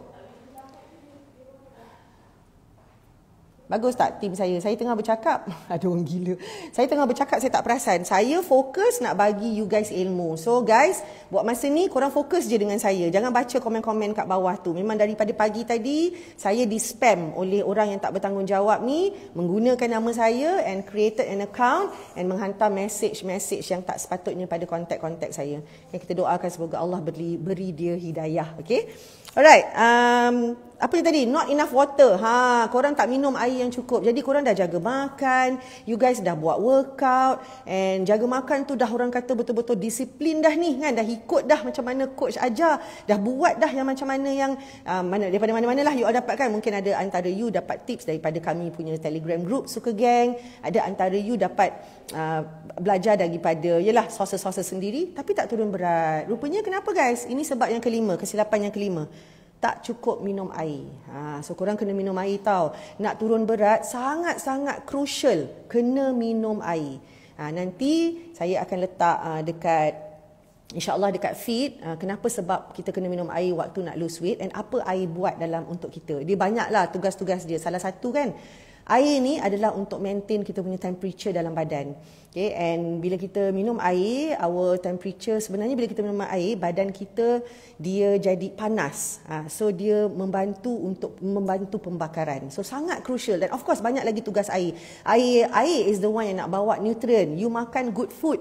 Bagus tak tim saya? Saya tengah bercakap. (laughs) Ada orang gila. Saya tengah bercakap, saya tak perasan. Saya fokus nak bagi you guys ilmu. So guys, buat masa ni korang fokus je dengan saya. Jangan baca komen-komen kat bawah tu. Memang daripada pagi tadi, saya di-spam oleh orang yang tak bertanggungjawab ni. Menggunakan nama saya and created an account and menghantar message-message yang tak sepatutnya pada kontak-kontak saya. Okay, kita doakan semoga Allah beri, beri dia hidayah. Okay? Alright. Um, apa yang tadi not enough water ha korang tak minum air yang cukup jadi korang dah jaga makan you guys dah buat workout and jaga makan tu dah orang kata betul-betul disiplin dah ni kan dah ikut dah macam mana coach ajar dah buat dah yang macam mana yang uh, mana daripada mana-mana lah you all kan? mungkin ada antara you dapat tips daripada kami punya telegram group suka gang ada antara you dapat uh, belajar daripada yelah sosa-sosa sendiri tapi tak turun berat rupanya kenapa guys ini sebab yang kelima kesilapan yang kelima tak cukup minum air. Ha, so korang kena minum air tau. Nak turun berat sangat-sangat crucial kena minum air. Ha, nanti saya akan letak uh, dekat InsyaAllah dekat feed, uh, kenapa sebab kita kena minum air waktu nak lose weight and apa air buat dalam untuk kita. Dia banyaklah tugas-tugas dia. Salah satu kan, air ni adalah untuk maintain kita punya temperature dalam badan. Okay, and bila kita minum air, our temperature sebenarnya bila kita minum air, badan kita dia jadi panas. Ha, so dia membantu untuk membantu pembakaran. So sangat crucial. Dan of course banyak lagi tugas air. Air air is the one yang nak bawa nutrient. You makan good food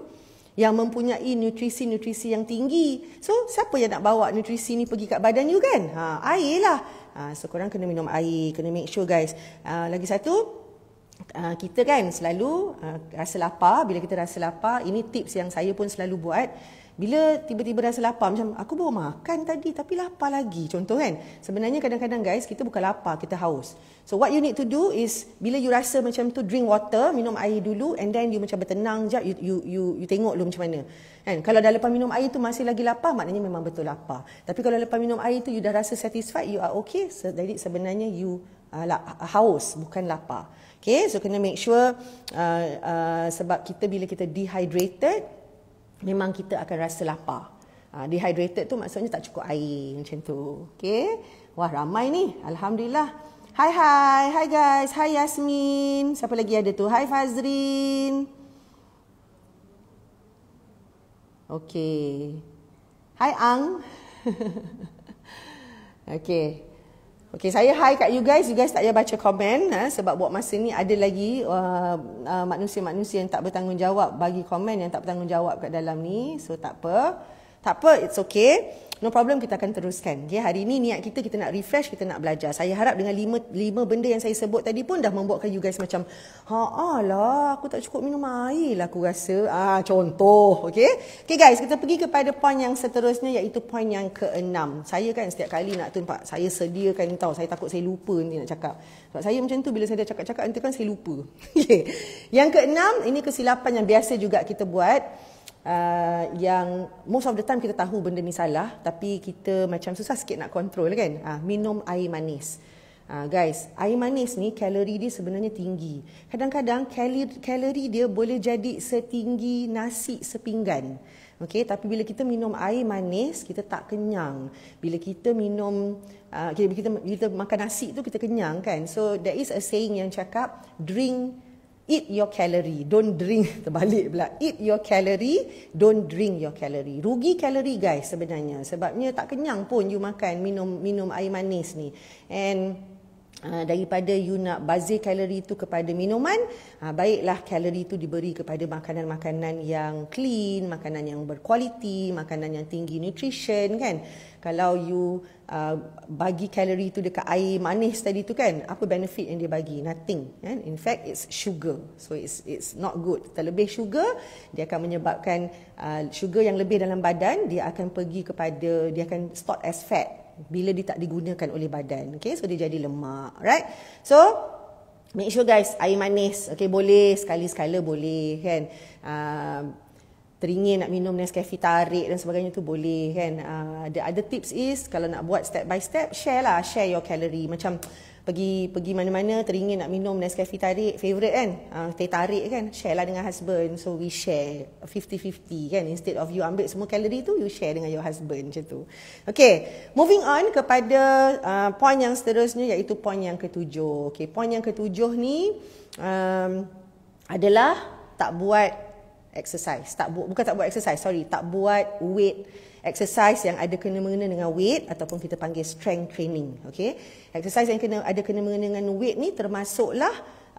yang mempunyai nutrisi-nutrisi yang tinggi. So siapa yang nak bawa nutrisi ni pergi kat badan you kan? Ha, air lah. Ha, so korang kena minum air. Kena make sure guys. Ha, lagi satu, Ah, kita kan selalu uh, rasa lapar bila kita rasa lapar ini tips yang saya pun selalu buat bila tiba-tiba rasa lapar macam aku baru makan tadi tapi lapar lagi contoh kan sebenarnya kadang-kadang guys kita bukan lapar kita haus so what you need to do is bila you rasa macam tu drink water minum air dulu and then you macam bertenang je you you you, you tengok dulu macam mana kan kalau dah lepas minum air tu masih lagi lapar maknanya memang betul lapar tapi kalau lepas minum air tu you dah rasa satisfied you are okay so, jadi sebenarnya you uh, haus bukan lapar. Okay, so kena make sure uh, uh, sebab kita bila kita dehydrated memang kita akan rasa lapar. Uh, dehydrated tu maksudnya tak cukup air macam tu. Okay, wah ramai ni. Alhamdulillah. Hi hi hi guys, Hi Yasmin. Siapa lagi ada tu? Hi Fazrin. Okay. Hi Ang. (laughs) okay. Okay, saya hi kat you guys. You guys tak payah baca komen. Ha, sebab buat masa ni ada lagi uh, uh, yang tak bertanggungjawab bagi komen yang tak bertanggungjawab kat dalam ni. So, tak apa. Tak apa, it's okay. No problem kita akan teruskan. Okay, ya, hari ini niat kita kita nak refresh, kita nak belajar. Saya harap dengan lima lima benda yang saya sebut tadi pun dah membuatkan you guys macam ha alah aku tak cukup minum air lah aku rasa. Ah contoh, okey. Okey guys, kita pergi kepada poin yang seterusnya iaitu poin yang keenam. Saya kan setiap kali nak tempat saya sediakan tahu saya takut saya lupa ni nak cakap. Sebab saya macam tu bila saya dah cakap-cakap nanti kan saya lupa. (laughs) Okey. Yang keenam ini kesilapan yang biasa juga kita buat uh, yang most of the time kita tahu benda ni salah tapi kita macam susah sikit nak kontrol kan uh, minum air manis uh, guys air manis ni kalori dia sebenarnya tinggi kadang-kadang kalori, kalori dia boleh jadi setinggi nasi sepinggan Okay, tapi bila kita minum air manis, kita tak kenyang. Bila kita minum, uh, kita, kita, kita makan nasi tu, kita kenyang kan. So, there is a saying yang cakap, drink Eat your calorie, don't drink (laughs) terbalik pula. Eat your calorie, don't drink your calorie. Rugi kalori guys sebenarnya. Sebabnya tak kenyang pun you makan minum minum air manis ni. And Ah, daripada you nak bazir kalori itu kepada minuman, ah, baiklah kalori itu diberi kepada makanan-makanan yang clean, makanan yang berkualiti, makanan yang tinggi nutrition kan. Kalau you uh, bagi kalori itu dekat air manis tadi tu kan, apa benefit yang dia bagi? Nothing. Kan? In fact, it's sugar. So, it's it's not good. Terlebih sugar, dia akan menyebabkan uh, sugar yang lebih dalam badan, dia akan pergi kepada, dia akan stored as fat bila dia tak digunakan oleh badan. Okay, so dia jadi lemak. Right? So, make sure guys, air manis. Okay, boleh. Sekali-sekala boleh. Kan? Uh, teringin nak minum Nescafe tarik dan sebagainya tu boleh. Kan? Uh, the other tips is, kalau nak buat step by step, share lah. Share your calorie. Macam, pergi pergi mana-mana teringin nak minum Nescafe tarik favorite kan uh, teh tarik kan share lah dengan husband so we share 50-50 kan instead of you ambil semua kalori tu you share dengan your husband macam tu okay moving on kepada uh, point yang seterusnya iaitu point yang ketujuh okay point yang ketujuh ni um, adalah tak buat exercise tak bu- bukan tak buat exercise sorry tak buat weight exercise yang ada kena mengena dengan weight ataupun kita panggil strength training. Okay, exercise yang kena ada kena mengena dengan weight ni termasuklah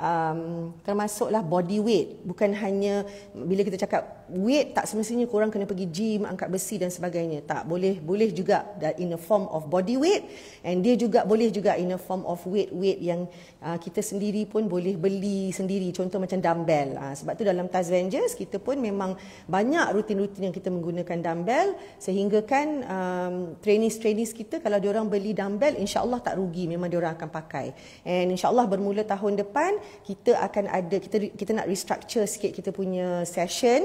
um, termasuklah body weight bukan hanya bila kita cakap weight tak semestinya korang kena pergi gym angkat besi dan sebagainya tak boleh boleh juga in a form of body weight and dia juga boleh juga in a form of weight weight yang uh, kita sendiri pun boleh beli sendiri contoh macam dumbbell uh, sebab tu dalam Taz Rangers kita pun memang banyak rutin-rutin yang kita menggunakan dumbbell sehingga kan um, trainees-trainees kita kalau dia orang beli dumbbell insyaallah tak rugi memang dia orang akan pakai and insyaallah bermula tahun depan kita akan ada kita kita nak restructure sikit kita punya session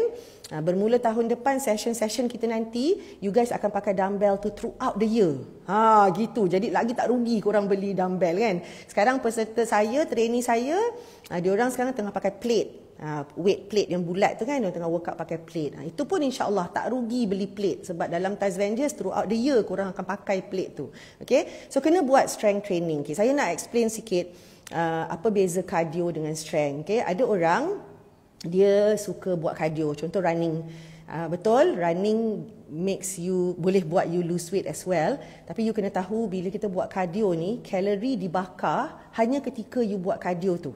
uh, bermula tahun depan session-session kita nanti you guys akan pakai dumbbell tu throughout the year ha gitu jadi lagi tak rugi korang beli dumbbell kan sekarang peserta saya trainee saya uh, dia orang sekarang tengah pakai plate Uh, weight plate yang bulat tu kan dia tengah workout pakai plate uh, itu pun insyaAllah tak rugi beli plate sebab dalam Taz Avengers throughout the year korang akan pakai plate tu okay? so kena buat strength training okay, saya nak explain sikit uh, apa beza cardio dengan strength. Okay? Ada orang dia suka buat cardio, contoh running. Uh, betul, running makes you boleh buat you lose weight as well. Tapi you kena tahu bila kita buat cardio ni, kalori dibakar hanya ketika you buat cardio tu.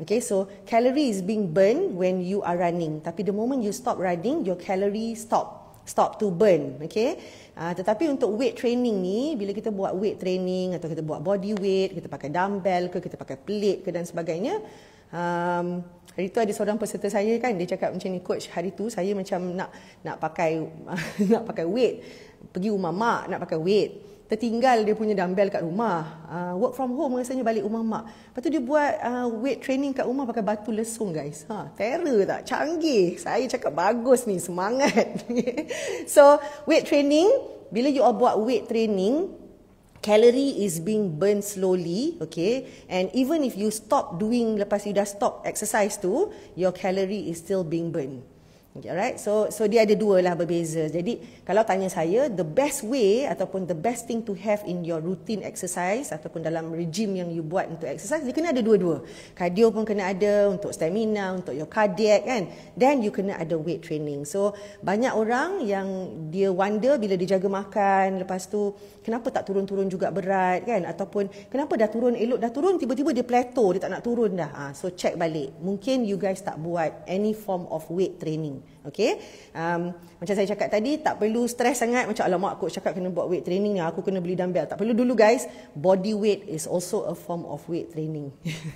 Okay, so calories being burned when you are running. Tapi the moment you stop running, your calorie stop stop to burn okay uh, tetapi untuk weight training ni bila kita buat weight training atau kita buat body weight kita pakai dumbbell ke kita pakai plate ke dan sebagainya um, hari tu ada seorang peserta saya kan dia cakap macam ni coach hari tu saya macam nak nak pakai (laughs) nak pakai weight pergi rumah mak nak pakai weight tertinggal dia punya dumbbell kat rumah. Uh, work from home rasanya balik rumah mak. Lepas tu dia buat uh, weight training kat rumah pakai batu lesung guys. Ha, terror tak? Canggih. Saya cakap bagus ni, semangat. (laughs) so, weight training, bila you all buat weight training, calorie is being burned slowly, okay? And even if you stop doing, lepas you dah stop exercise tu, your calorie is still being burned. Alright, so so dia ada dua lah berbeza. Jadi kalau tanya saya, the best way ataupun the best thing to have in your routine exercise ataupun dalam regime yang you buat untuk exercise, dia kena ada dua-dua. Cardio pun kena ada untuk stamina, untuk your cardiac kan. Then you kena ada weight training. So banyak orang yang dia wonder bila dia jaga makan, lepas tu kenapa tak turun-turun juga berat kan ataupun kenapa dah turun elok dah turun tiba-tiba dia plateau dia tak nak turun dah ha, so check balik mungkin you guys tak buat any form of weight training okay um, macam saya cakap tadi tak perlu stress sangat macam alamak aku cakap kena buat weight training ni aku kena beli dumbbell tak perlu dulu guys body weight is also a form of weight training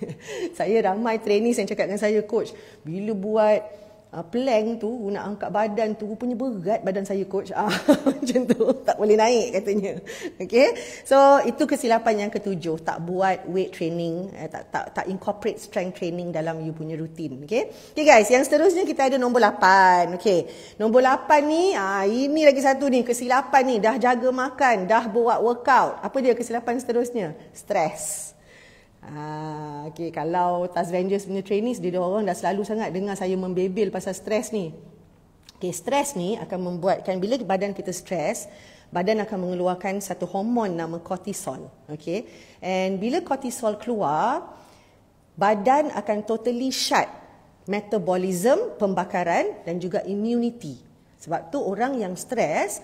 (laughs) saya ramai training yang cakap dengan saya coach bila buat uh, plank tu nak angkat badan tu rupanya berat badan saya coach ah (laughs) macam tu tak boleh naik katanya okey so itu kesilapan yang ketujuh tak buat weight training eh, tak tak tak incorporate strength training dalam you punya rutin okey okey guys yang seterusnya kita ada nombor 8 okey nombor 8 ni ah ini lagi satu ni kesilapan ni dah jaga makan dah buat workout apa dia kesilapan seterusnya stress Ah, okay, kalau Task Rangers punya trainees, dia orang dah selalu sangat dengar saya membebel pasal stres ni. Okay, stres ni akan membuatkan bila badan kita stres, badan akan mengeluarkan satu hormon nama kortisol. Okay, and bila kortisol keluar, badan akan totally shut metabolism, pembakaran dan juga immunity. Sebab tu orang yang stres,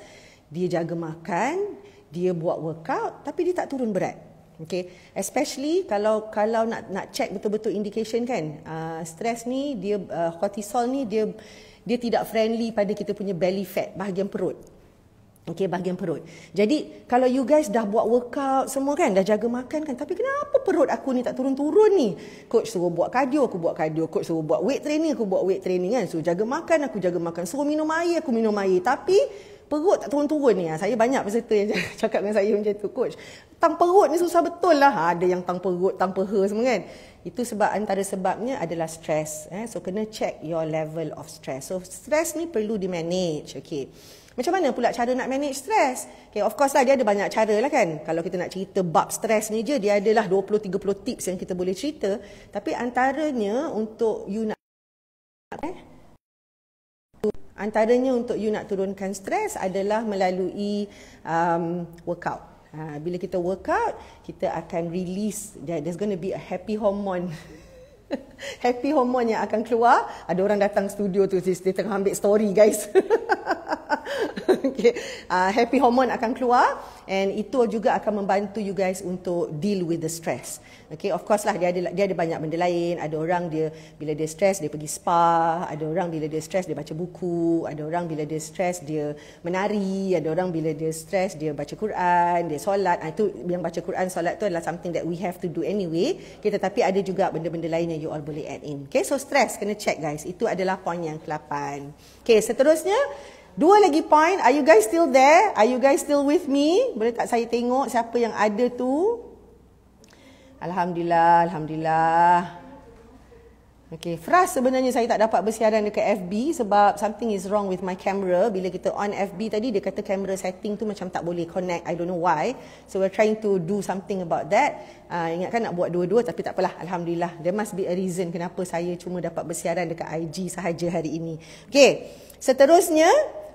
dia jaga makan, dia buat workout tapi dia tak turun berat. Okay, especially kalau kalau nak nak check betul-betul indication kan, uh, stress ni dia uh, cortisol ni dia dia tidak friendly pada kita punya belly fat bahagian perut. Okay, bahagian perut. Jadi, kalau you guys dah buat workout semua kan, dah jaga makan kan, tapi kenapa perut aku ni tak turun-turun ni? Coach suruh buat cardio, aku buat cardio. Coach suruh buat weight training, aku buat weight training kan. Suruh jaga makan, aku jaga makan. Suruh minum air, aku minum air. Tapi, perut tak turun-turun ni. Ha, saya banyak peserta yang (laughs) cakap dengan saya macam tu. Coach, tang perut ni susah betul lah. Ha, ada yang tang perut, tang peha semua kan. Itu sebab antara sebabnya adalah stress. Eh? So, kena check your level of stress. So, stress ni perlu di manage. Okay. Macam mana pula cara nak manage stress? Okay, of course lah, dia ada banyak cara lah kan. Kalau kita nak cerita bab stress ni je, dia adalah 20-30 tips yang kita boleh cerita. Tapi antaranya untuk you nak... Eh? Antaranya untuk you nak turunkan stres adalah melalui um, workout. Uh, bila kita workout, kita akan release. There's going to be a happy hormone. (laughs) happy hormone yang akan keluar. Ada orang datang studio tu, dia tengah ambil story guys. (laughs) okay. uh, happy hormone akan keluar and itu juga akan membantu you guys untuk deal with the stress. Okay, of course lah dia ada dia ada banyak benda lain. Ada orang dia bila dia stres dia pergi spa, ada orang bila dia stres dia baca buku, ada orang bila dia stres dia menari, ada orang bila dia stres dia baca Quran, dia solat. Ah itu yang baca Quran solat tu adalah something that we have to do anyway. Okay, tetapi ada juga benda-benda lain yang you all boleh add in. Okay, so stres kena check guys. Itu adalah point yang ke-8. Okay, seterusnya Dua lagi point, are you guys still there? Are you guys still with me? Boleh tak saya tengok siapa yang ada tu? Alhamdulillah, Alhamdulillah. Okay, Fras sebenarnya saya tak dapat bersiaran dekat FB sebab something is wrong with my camera. Bila kita on FB tadi, dia kata camera setting tu macam tak boleh connect. I don't know why. So, we're trying to do something about that. Uh, ingatkan nak buat dua-dua tapi tak apalah. Alhamdulillah. There must be a reason kenapa saya cuma dapat bersiaran dekat IG sahaja hari ini. Okay, seterusnya...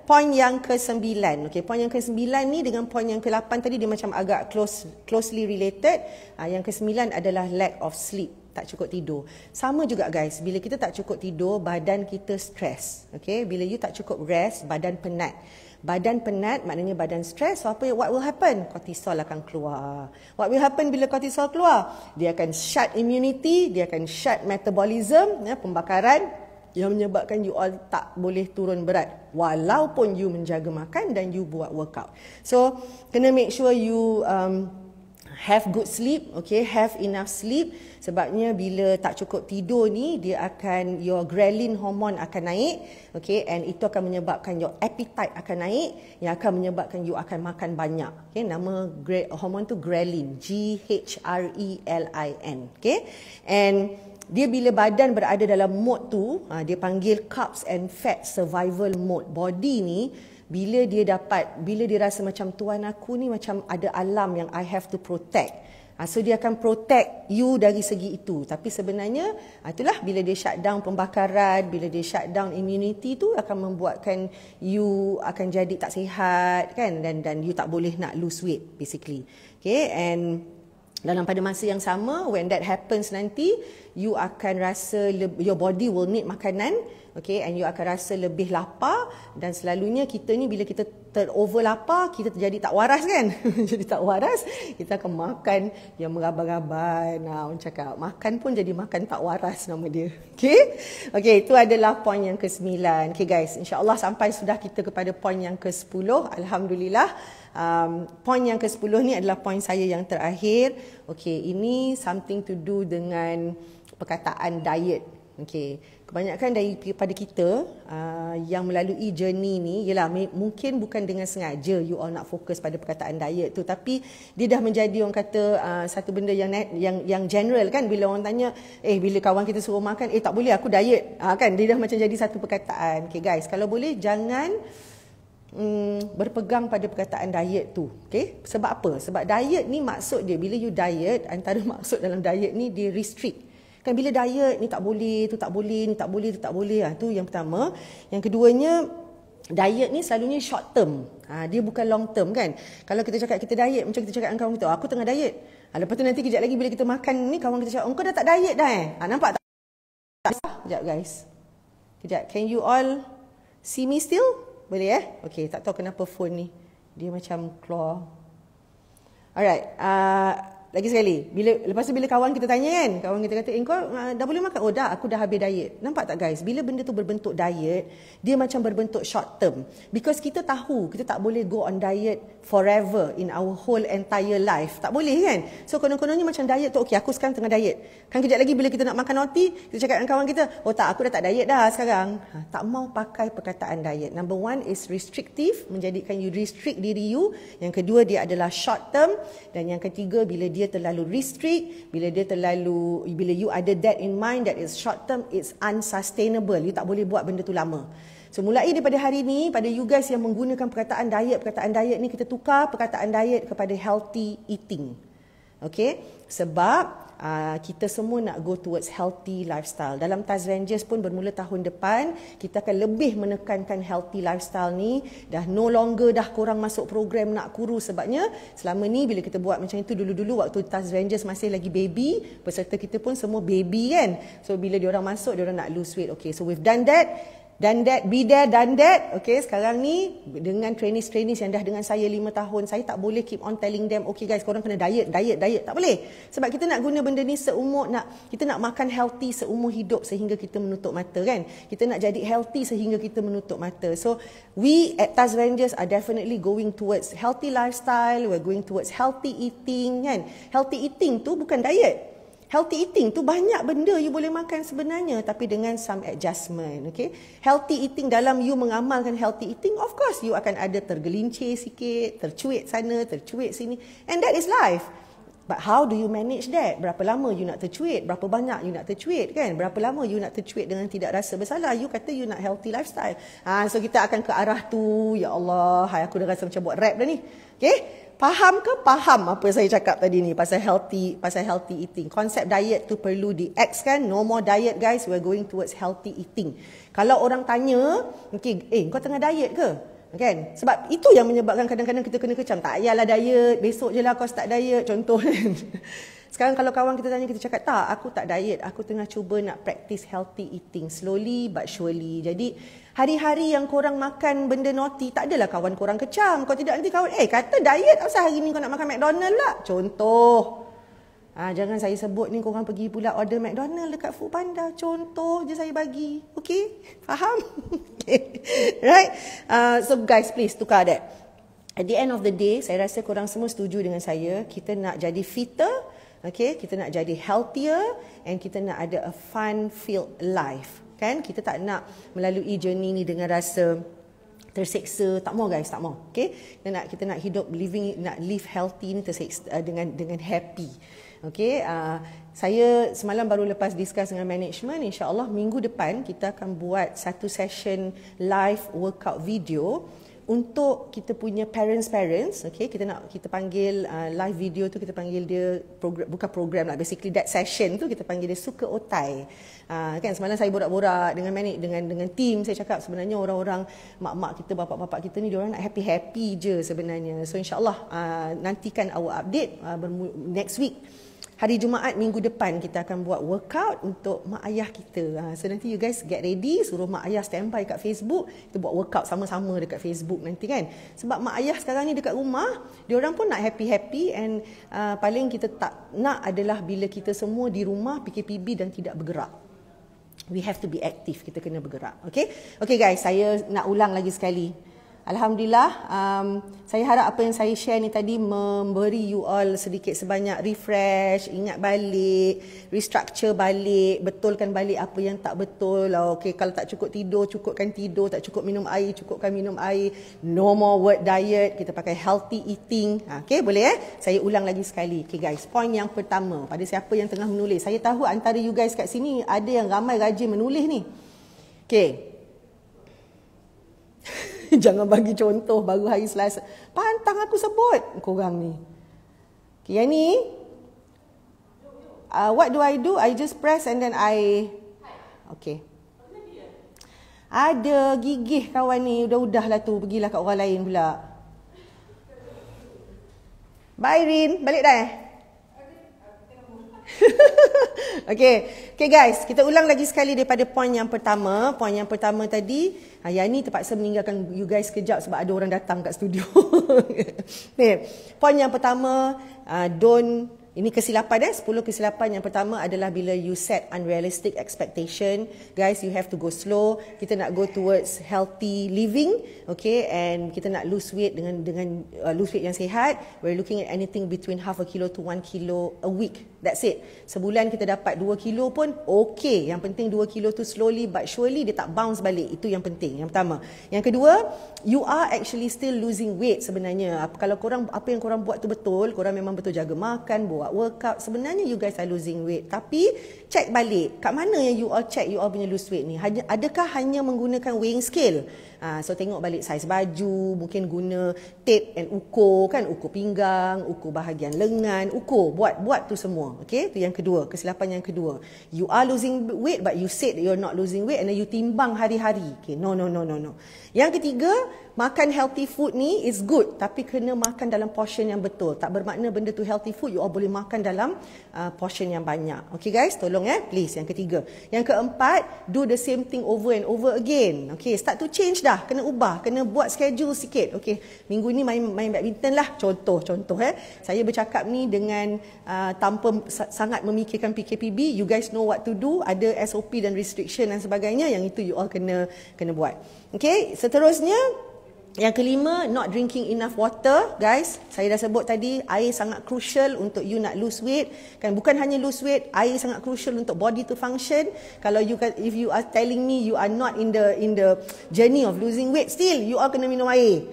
Poin yang ke-9. Okey, poin yang ke-9 ni dengan poin yang ke-8 tadi dia macam agak close closely related. Ah yang ke-9 adalah lack of sleep, tak cukup tidur. Sama juga guys, bila kita tak cukup tidur, badan kita stress. Okey, bila you tak cukup rest, badan penat. Badan penat maknanya badan stress. So apa what will happen? Kortisol akan keluar. What will happen bila kortisol keluar? Dia akan shut immunity, dia akan shut metabolism, ya, pembakaran, yang menyebabkan you all tak boleh turun berat walaupun you menjaga makan dan you buat workout. So, kena make sure you um have good sleep, okay? Have enough sleep sebabnya bila tak cukup tidur ni dia akan your ghrelin hormone akan naik, okay? And itu akan menyebabkan your appetite akan naik yang akan menyebabkan you akan makan banyak. Okay? Nama hormon tu ghrelin, G H R E L I N, okay? And dia bila badan berada dalam mode tu, ha, dia panggil carbs and fat survival mode. Body ni bila dia dapat, bila dia rasa macam tuan aku ni macam ada alam yang I have to protect. Ha, so dia akan protect you dari segi itu. Tapi sebenarnya ha, itulah bila dia shut down pembakaran, bila dia shut down immunity tu akan membuatkan you akan jadi tak sihat kan dan dan you tak boleh nak lose weight basically. Okay and dalam pada masa yang sama when that happens nanti you akan rasa your body will need makanan okay and you akan rasa lebih lapar dan selalunya kita ni bila kita ter over lapar kita terjadi tak waras kan (laughs) jadi tak waras kita akan makan yang meraba-rabai nah orang cakap makan pun jadi makan tak waras nama dia okay okay itu adalah point yang ke-9 okay guys insyaallah sampai sudah kita kepada point yang ke-10 alhamdulillah um, poin yang ke-10 ni adalah point saya yang terakhir. Okey, ini something to do dengan perkataan diet. Okey. Kebanyakan daripada kita uh, yang melalui journey ni, yelah m- mungkin bukan dengan sengaja you all nak fokus pada perkataan diet tu. Tapi dia dah menjadi orang kata uh, satu benda yang net, yang yang general kan. Bila orang tanya, eh bila kawan kita suruh makan, eh tak boleh aku diet. Uh, kan dia dah macam jadi satu perkataan. Okay guys, kalau boleh jangan mm, berpegang pada perkataan diet tu. Okay? Sebab apa? Sebab diet ni maksud dia, bila you diet, antara (laughs) maksud dalam diet ni, dia restrict. Kan bila diet ni tak boleh, tu tak boleh, ni tak boleh, tu tak boleh. Ha, tu yang pertama. Yang keduanya, diet ni selalunya short term. Ha, dia bukan long term kan. Kalau kita cakap kita diet, macam kita cakap dengan kawan kita, oh, aku tengah diet. Ha, lepas tu nanti kejap lagi bila kita makan ni, kawan kita cakap, oh, kau dah tak diet dah eh. Ha, nampak tak? Sekejap guys. Kejap. Can you all see me still? Boleh eh? Okay, tak tahu kenapa phone ni. Dia macam keluar. Alright. Uh, lagi sekali. Bila, lepas tu bila kawan kita tanya kan? Kawan kita kata, eh kau uh, dah boleh makan? Oh dah, aku dah habis diet. Nampak tak guys? Bila benda tu berbentuk diet, dia macam berbentuk short term. Because kita tahu, kita tak boleh go on diet forever in our whole entire life. Tak boleh kan? So konon-kononnya macam diet tu, okey aku sekarang tengah diet. Kan kejap lagi bila kita nak makan roti, kita cakap dengan kawan kita, oh tak aku dah tak diet dah sekarang. Ha, tak mau pakai perkataan diet. Number one is restrictive, menjadikan you restrict diri you. Yang kedua dia adalah short term. Dan yang ketiga bila dia terlalu restrict, bila dia terlalu, bila you ada that in mind that is short term, it's unsustainable. You tak boleh buat benda tu lama. So mulai daripada hari ini, pada you guys yang menggunakan perkataan diet, perkataan diet ni kita tukar perkataan diet kepada healthy eating. Okay? Sebab uh, kita semua nak go towards healthy lifestyle. Dalam Taz Rangers pun bermula tahun depan, kita akan lebih menekankan healthy lifestyle ni. Dah no longer dah korang masuk program nak kurus sebabnya selama ni bila kita buat macam itu dulu-dulu waktu Taz Rangers masih lagi baby, peserta kita pun semua baby kan. So bila diorang masuk, diorang nak lose weight. Okay, so we've done that. Dan that, be there, done that. Okay, sekarang ni dengan trainees-trainees yang dah dengan saya 5 tahun, saya tak boleh keep on telling them, okay guys, korang kena diet, diet, diet. Tak boleh. Sebab kita nak guna benda ni seumur, nak kita nak makan healthy seumur hidup sehingga kita menutup mata kan. Kita nak jadi healthy sehingga kita menutup mata. So, we at Taz Rangers are definitely going towards healthy lifestyle, we're going towards healthy eating kan. Healthy eating tu bukan diet. Healthy eating tu banyak benda you boleh makan sebenarnya tapi dengan some adjustment, okay? Healthy eating dalam you mengamalkan healthy eating, of course you akan ada tergelincir sikit, tercuit sana, tercuit sini and that is life. But how do you manage that? Berapa lama you nak tercuit? Berapa banyak you nak tercuit kan? Berapa lama you nak tercuit dengan tidak rasa bersalah? You kata you nak healthy lifestyle. Ha, so kita akan ke arah tu. Ya Allah, hai aku dah rasa macam buat rap dah ni. Okay? Faham ke faham apa saya cakap tadi ni pasal healthy pasal healthy eating. Konsep diet tu perlu di X kan. No more diet guys. We're going towards healthy eating. Kalau orang tanya, okay, eh kau tengah diet ke? Kan? Sebab itu yang menyebabkan kadang-kadang kita kena kecam. Tak payahlah diet. Besok je lah kau start diet. (laughs) Contoh kan. Sekarang kalau kawan kita tanya, kita cakap, tak, aku tak diet. Aku tengah cuba nak practice healthy eating. Slowly but surely. Jadi, Hari-hari yang korang makan benda naughty, tak adalah kawan korang kecam. Kau tidak nanti kawan, eh kata diet apa hari ni kau nak makan McDonald lah. Contoh. Ha, jangan saya sebut ni korang pergi pula order McDonald dekat Food Panda. Contoh je saya bagi. Okay? Faham? (laughs) okay. Right? Uh, so guys, please tukar that. At the end of the day, saya rasa korang semua setuju dengan saya. Kita nak jadi fitter, Okay, kita nak jadi healthier and kita nak ada a fun filled life. Kan, kita tak nak melalui journey ni dengan rasa terseksa tak mau guys tak mau Okay, kita nak kita nak hidup living nak live healthy ni terseksa uh, dengan dengan happy Okay, uh, saya semalam baru lepas discuss dengan management insyaallah minggu depan kita akan buat satu session live workout video untuk kita punya parents parents okay kita nak kita panggil uh, live video tu kita panggil dia program bukan program lah basically that session tu kita panggil dia suka otai uh, kan semalam saya borak-borak dengan manik dengan dengan team saya cakap sebenarnya orang-orang mak-mak kita bapa-bapa kita ni diorang nak happy-happy je sebenarnya so insyaallah uh, nantikan our update uh, next week Hari Jumaat minggu depan kita akan buat workout untuk mak ayah kita. Ha, so nanti you guys get ready, suruh mak ayah standby kat Facebook, kita buat workout sama-sama dekat Facebook nanti kan. Sebab mak ayah sekarang ni dekat rumah, dia orang pun nak happy-happy and uh, paling kita tak nak adalah bila kita semua di rumah PKPB dan tidak bergerak. We have to be active, kita kena bergerak. Okay, okay guys, saya nak ulang lagi sekali. Alhamdulillah, um, saya harap apa yang saya share ni tadi memberi you all sedikit sebanyak refresh, ingat balik, restructure balik, betulkan balik apa yang tak betul. Lah. Okay, kalau tak cukup tidur, cukupkan tidur. Tak cukup minum air, cukupkan minum air. No more word diet, kita pakai healthy eating. Ha, okay, boleh eh? Saya ulang lagi sekali. Okay guys, point yang pertama pada siapa yang tengah menulis. Saya tahu antara you guys kat sini ada yang ramai rajin menulis ni. Okay. (laughs) (laughs) Jangan bagi contoh baru hari Selasa. Pantang aku sebut korang ni. Okay, yang ni. Uh, what do I do? I just press and then I... Okay. Ada gigih kawan ni. udah lah tu. Pergilah kat orang lain pula. Bye, Rin. Balik dah eh? (laughs) okay. Okay guys, kita ulang lagi sekali daripada poin yang pertama. Poin yang pertama tadi, ha, ah, Yani terpaksa meninggalkan you guys kejap sebab ada orang datang kat studio. okay. (laughs) Poin yang pertama, uh, don't, ini kesilapan eh, 10 kesilapan yang pertama adalah bila you set unrealistic expectation. Guys, you have to go slow. Kita nak go towards healthy living. Okay, and kita nak lose weight dengan dengan uh, lose weight yang sehat. We're looking at anything between half a kilo to one kilo a week That's it. Sebulan kita dapat 2 kilo pun okey. Yang penting 2 kilo tu slowly but surely dia tak bounce balik. Itu yang penting. Yang pertama. Yang kedua, you are actually still losing weight sebenarnya. kalau korang apa yang korang buat tu betul, korang memang betul jaga makan, buat workout, sebenarnya you guys are losing weight. Tapi check balik. Kat mana yang you all check you all punya lose weight ni? adakah hanya menggunakan weighing scale? Uh, so tengok balik saiz baju, mungkin guna tape and ukur kan, ukur pinggang, ukur bahagian lengan, ukur, buat buat tu semua. Okay, tu yang kedua, kesilapan yang kedua. You are losing weight but you said that you're not losing weight and then you timbang hari-hari. Okay, no, no, no, no, no. Yang ketiga, makan healthy food ni is good tapi kena makan dalam portion yang betul. Tak bermakna benda tu healthy food you all boleh makan dalam uh, portion yang banyak. Okay guys, tolong eh please yang ketiga. Yang keempat, do the same thing over and over again. Okay, start to change dah, kena ubah, kena buat schedule sikit. Okay, minggu ni main main badminton lah contoh contoh eh. Saya bercakap ni dengan uh, tanpa sangat memikirkan PKPB, you guys know what to do, ada SOP dan restriction dan sebagainya yang itu you all kena kena buat. Okay, seterusnya yang kelima, not drinking enough water, guys. Saya dah sebut tadi, air sangat crucial untuk you nak lose weight. Kan bukan hanya lose weight, air sangat crucial untuk body to function. Kalau you can, if you are telling me you are not in the in the journey of losing weight, still you all kena minum air.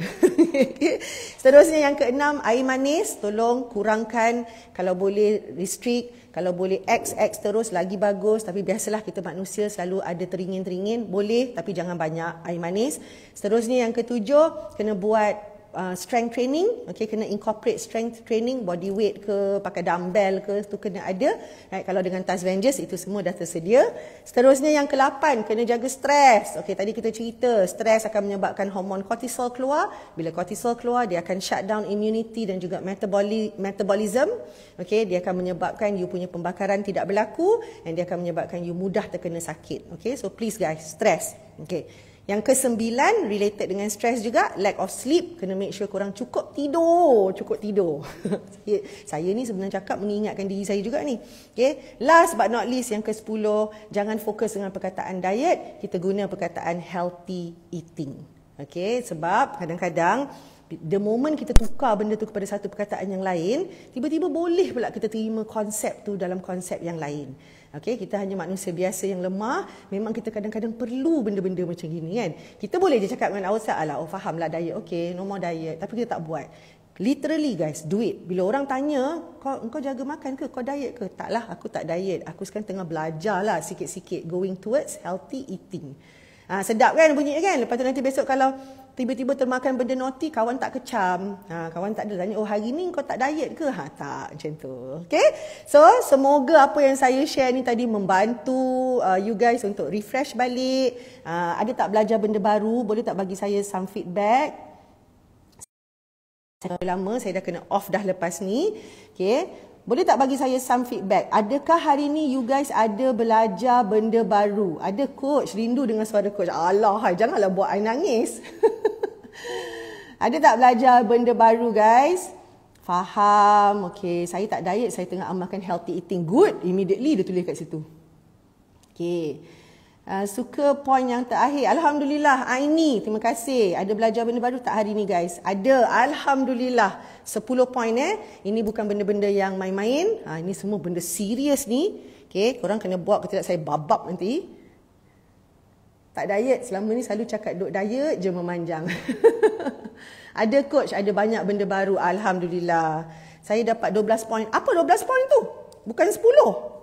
(laughs) Seterusnya yang keenam, air manis, tolong kurangkan kalau boleh restrict kalau boleh X, X terus lagi bagus. Tapi biasalah kita manusia selalu ada teringin-teringin. Boleh tapi jangan banyak air manis. Seterusnya yang ketujuh, kena buat uh, strength training okay kena incorporate strength training body weight ke pakai dumbbell ke tu kena ada right kalau dengan task vengeance itu semua dah tersedia seterusnya yang kelapan, kena jaga stres okay tadi kita cerita stres akan menyebabkan hormon cortisol keluar bila cortisol keluar dia akan shut down immunity dan juga metaboli- metabolism okay dia akan menyebabkan you punya pembakaran tidak berlaku and dia akan menyebabkan you mudah terkena sakit okay so please guys stres okay yang kesembilan related dengan stres juga lack of sleep kena make sure korang cukup tidur, cukup tidur. saya, (laughs) saya ni sebenarnya cakap mengingatkan diri saya juga ni. Okay. Ya, last but not least yang ke sepuluh jangan fokus dengan perkataan diet, kita guna perkataan healthy eating. Okay, sebab kadang-kadang the moment kita tukar benda tu kepada satu perkataan yang lain, tiba-tiba boleh pula kita terima konsep tu dalam konsep yang lain. Okay, kita hanya manusia biasa yang lemah, memang kita kadang-kadang perlu benda-benda macam gini kan. Kita boleh je cakap dengan awak lah, oh lah diet. Okay, no more diet. Tapi kita tak buat. Literally guys, do it. Bila orang tanya, kau kau jaga makan ke? Kau diet ke? Taklah, aku tak diet. Aku sekarang tengah belajar lah sikit-sikit going towards healthy eating. Ha, sedap kan bunyi kan? Lepas tu nanti besok kalau tiba-tiba termakan benda noti kawan tak kecam. Ha, kawan tak ada tanya, oh hari ni kau tak diet ke? Ha, tak, macam tu. Okay? So, semoga apa yang saya share ni tadi membantu uh, you guys untuk refresh balik. Uh, ada tak belajar benda baru? Boleh tak bagi saya some feedback? Saya lama, saya dah kena off dah lepas ni. Okay? Boleh tak bagi saya some feedback? Adakah hari ni you guys ada belajar benda baru? Ada coach rindu dengan suara coach. Allah, janganlah buat I nangis. (laughs) ada tak belajar benda baru guys? Faham. Okay, saya tak diet, saya tengah amalkan healthy eating. Good. Immediately dia tulis kat situ. Okay. Uh, suka point yang terakhir. Alhamdulillah Aini, ah, terima kasih. Ada belajar benda baru tak hari ni guys? Ada, alhamdulillah. 10 point eh. Ini bukan benda-benda yang main-main. Ha, ini semua benda serius ni. Okay, korang kena buat ke tidak saya babak nanti. Tak diet, selama ni selalu cakap duk diet je memanjang. (laughs) ada coach, ada banyak benda baru. Alhamdulillah. Saya dapat 12 point. Apa 12 point tu? Bukan 10.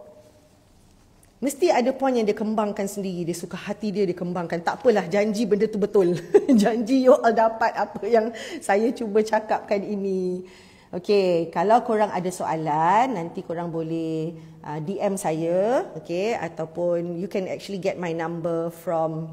Mesti ada poin yang dia kembangkan sendiri. Dia suka hati dia, dia kembangkan. Tak apalah, janji benda tu betul. (laughs) janji you all dapat apa yang saya cuba cakapkan ini. Okay, kalau korang ada soalan, nanti korang boleh uh, DM saya. Okay, ataupun you can actually get my number from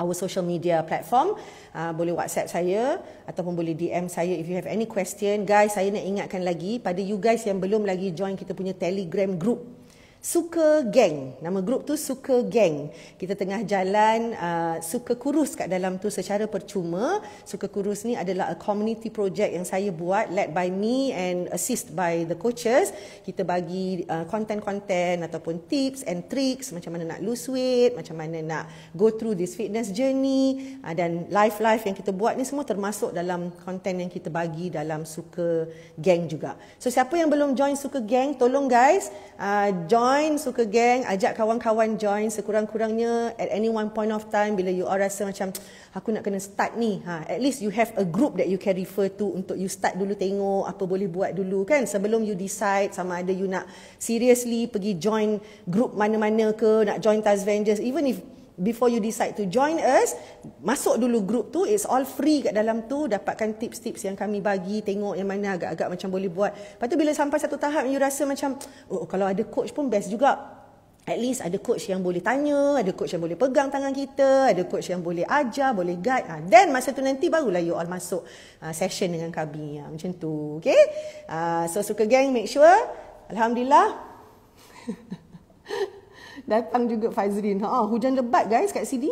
our social media platform. Uh, boleh WhatsApp saya ataupun boleh DM saya if you have any question. Guys, saya nak ingatkan lagi pada you guys yang belum lagi join kita punya Telegram group. Suka Gang. Nama grup tu Suka Gang. Kita tengah jalan uh, Suka Kurus kat dalam tu secara percuma. Suka Kurus ni adalah a community project yang saya buat led by me and assist by the coaches. Kita bagi content uh, content-content ataupun tips and tricks macam mana nak lose weight, macam mana nak go through this fitness journey uh, dan life-life yang kita buat ni semua termasuk dalam content yang kita bagi dalam Suka Gang juga. So siapa yang belum join Suka Gang, tolong guys uh, join join suka gang ajak kawan-kawan join sekurang-kurangnya at any one point of time bila you all rasa macam (tsk) aku nak kena start ni ha at least you have a group that you can refer to untuk you start dulu tengok apa boleh buat dulu kan sebelum you decide sama ada you nak seriously pergi join group mana-mana ke nak join Tazvengers even if before you decide to join us masuk dulu grup tu it's all free kat dalam tu dapatkan tips-tips yang kami bagi tengok yang mana agak-agak macam boleh buat lepas tu bila sampai satu tahap you rasa macam oh kalau ada coach pun best juga At least ada coach yang boleh tanya, ada coach yang boleh pegang tangan kita, ada coach yang boleh ajar, boleh guide. Ha, then masa tu nanti barulah you all masuk uh, session dengan kami. Ha, ah, macam tu. Okay? Uh, so suka geng, make sure. Alhamdulillah. (laughs) Datang juga Faizrin. Ha, hujan lebat guys kat sini.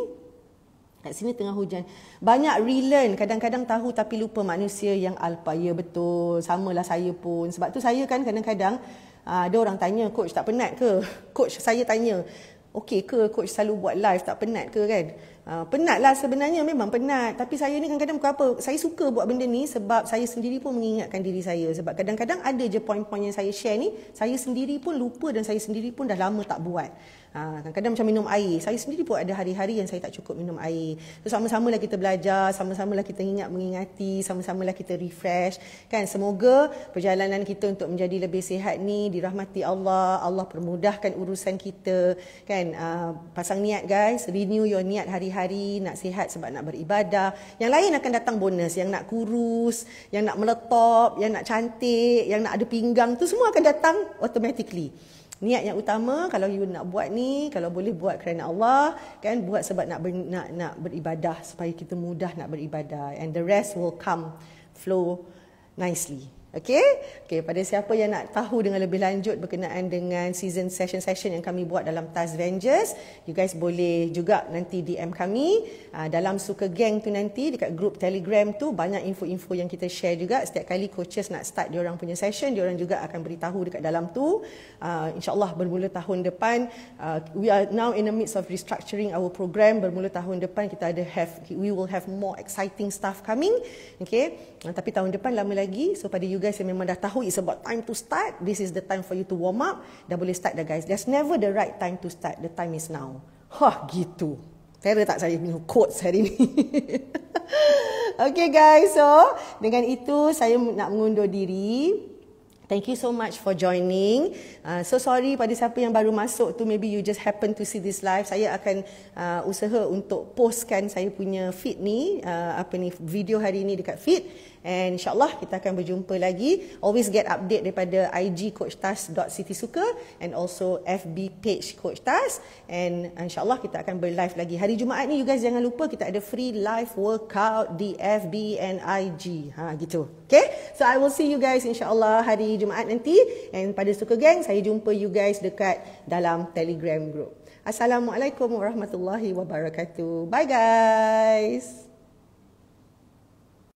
Kat sini tengah hujan. Banyak relearn. Kadang-kadang tahu tapi lupa manusia yang alpa. Ya betul. Sama lah saya pun. Sebab tu saya kan kadang-kadang ah, ada orang tanya, coach tak penat ke? (laughs) Coach saya tanya, okey ke coach selalu buat live tak penat ke kan? Ah, penatlah sebenarnya memang penat tapi saya ni kadang-kadang bukan apa saya suka buat benda ni sebab saya sendiri pun mengingatkan diri saya sebab kadang-kadang ada je poin-poin yang saya share ni saya sendiri pun lupa dan saya sendiri pun dah lama tak buat Ha, kadang-kadang macam minum air. Saya sendiri pun ada hari-hari yang saya tak cukup minum air. So, sama-samalah kita belajar, sama-samalah kita ingat mengingati, sama-samalah kita refresh. Kan? Semoga perjalanan kita untuk menjadi lebih sihat ni dirahmati Allah. Allah permudahkan urusan kita. Kan? Ha, pasang niat guys. Renew your niat hari-hari. Nak sihat sebab nak beribadah. Yang lain akan datang bonus. Yang nak kurus, yang nak meletop, yang nak cantik, yang nak ada pinggang. tu semua akan datang automatically niat yang utama kalau you nak buat ni kalau boleh buat kerana Allah kan buat sebab nak ber, nak nak beribadah supaya kita mudah nak beribadah and the rest will come flow nicely Okey, okay, pada siapa yang nak tahu dengan lebih lanjut berkenaan dengan season session-session yang kami buat dalam Task Avengers, you guys boleh juga nanti DM kami uh, dalam suka gang tu nanti dekat grup Telegram tu banyak info-info yang kita share juga setiap kali coaches nak start dia orang punya session, dia orang juga akan beritahu dekat dalam tu. Uh, InsyaAllah bermula tahun depan uh, we are now in the midst of restructuring our program bermula tahun depan kita ada have we will have more exciting stuff coming. Okey. Uh, tapi tahun depan lama lagi so pada you guys yang memang dah tahu it's about time to start, this is the time for you to warm up, dah boleh start dah guys. There's never the right time to start, the time is now. Hah, gitu. Terror tak saya minum quotes hari ni? (laughs) okay guys, so dengan itu saya nak mengundur diri. Thank you so much for joining. Uh, so sorry pada siapa yang baru masuk tu, maybe you just happen to see this live. Saya akan uh, usaha untuk postkan saya punya feed ni, uh, apa ni video hari ni dekat feed. And insyaAllah kita akan berjumpa lagi. Always get update daripada IG Coach Tas dot Tas.citysuka and also FB page Coach Tas. And insyaAllah kita akan berlive lagi. Hari Jumaat ni you guys jangan lupa kita ada free live workout di FB and IG. Ha gitu. Okay? So I will see you guys insyaAllah hari Jumaat nanti. And pada Suka Gang saya jumpa you guys dekat dalam Telegram group. Assalamualaikum warahmatullahi wabarakatuh. Bye guys.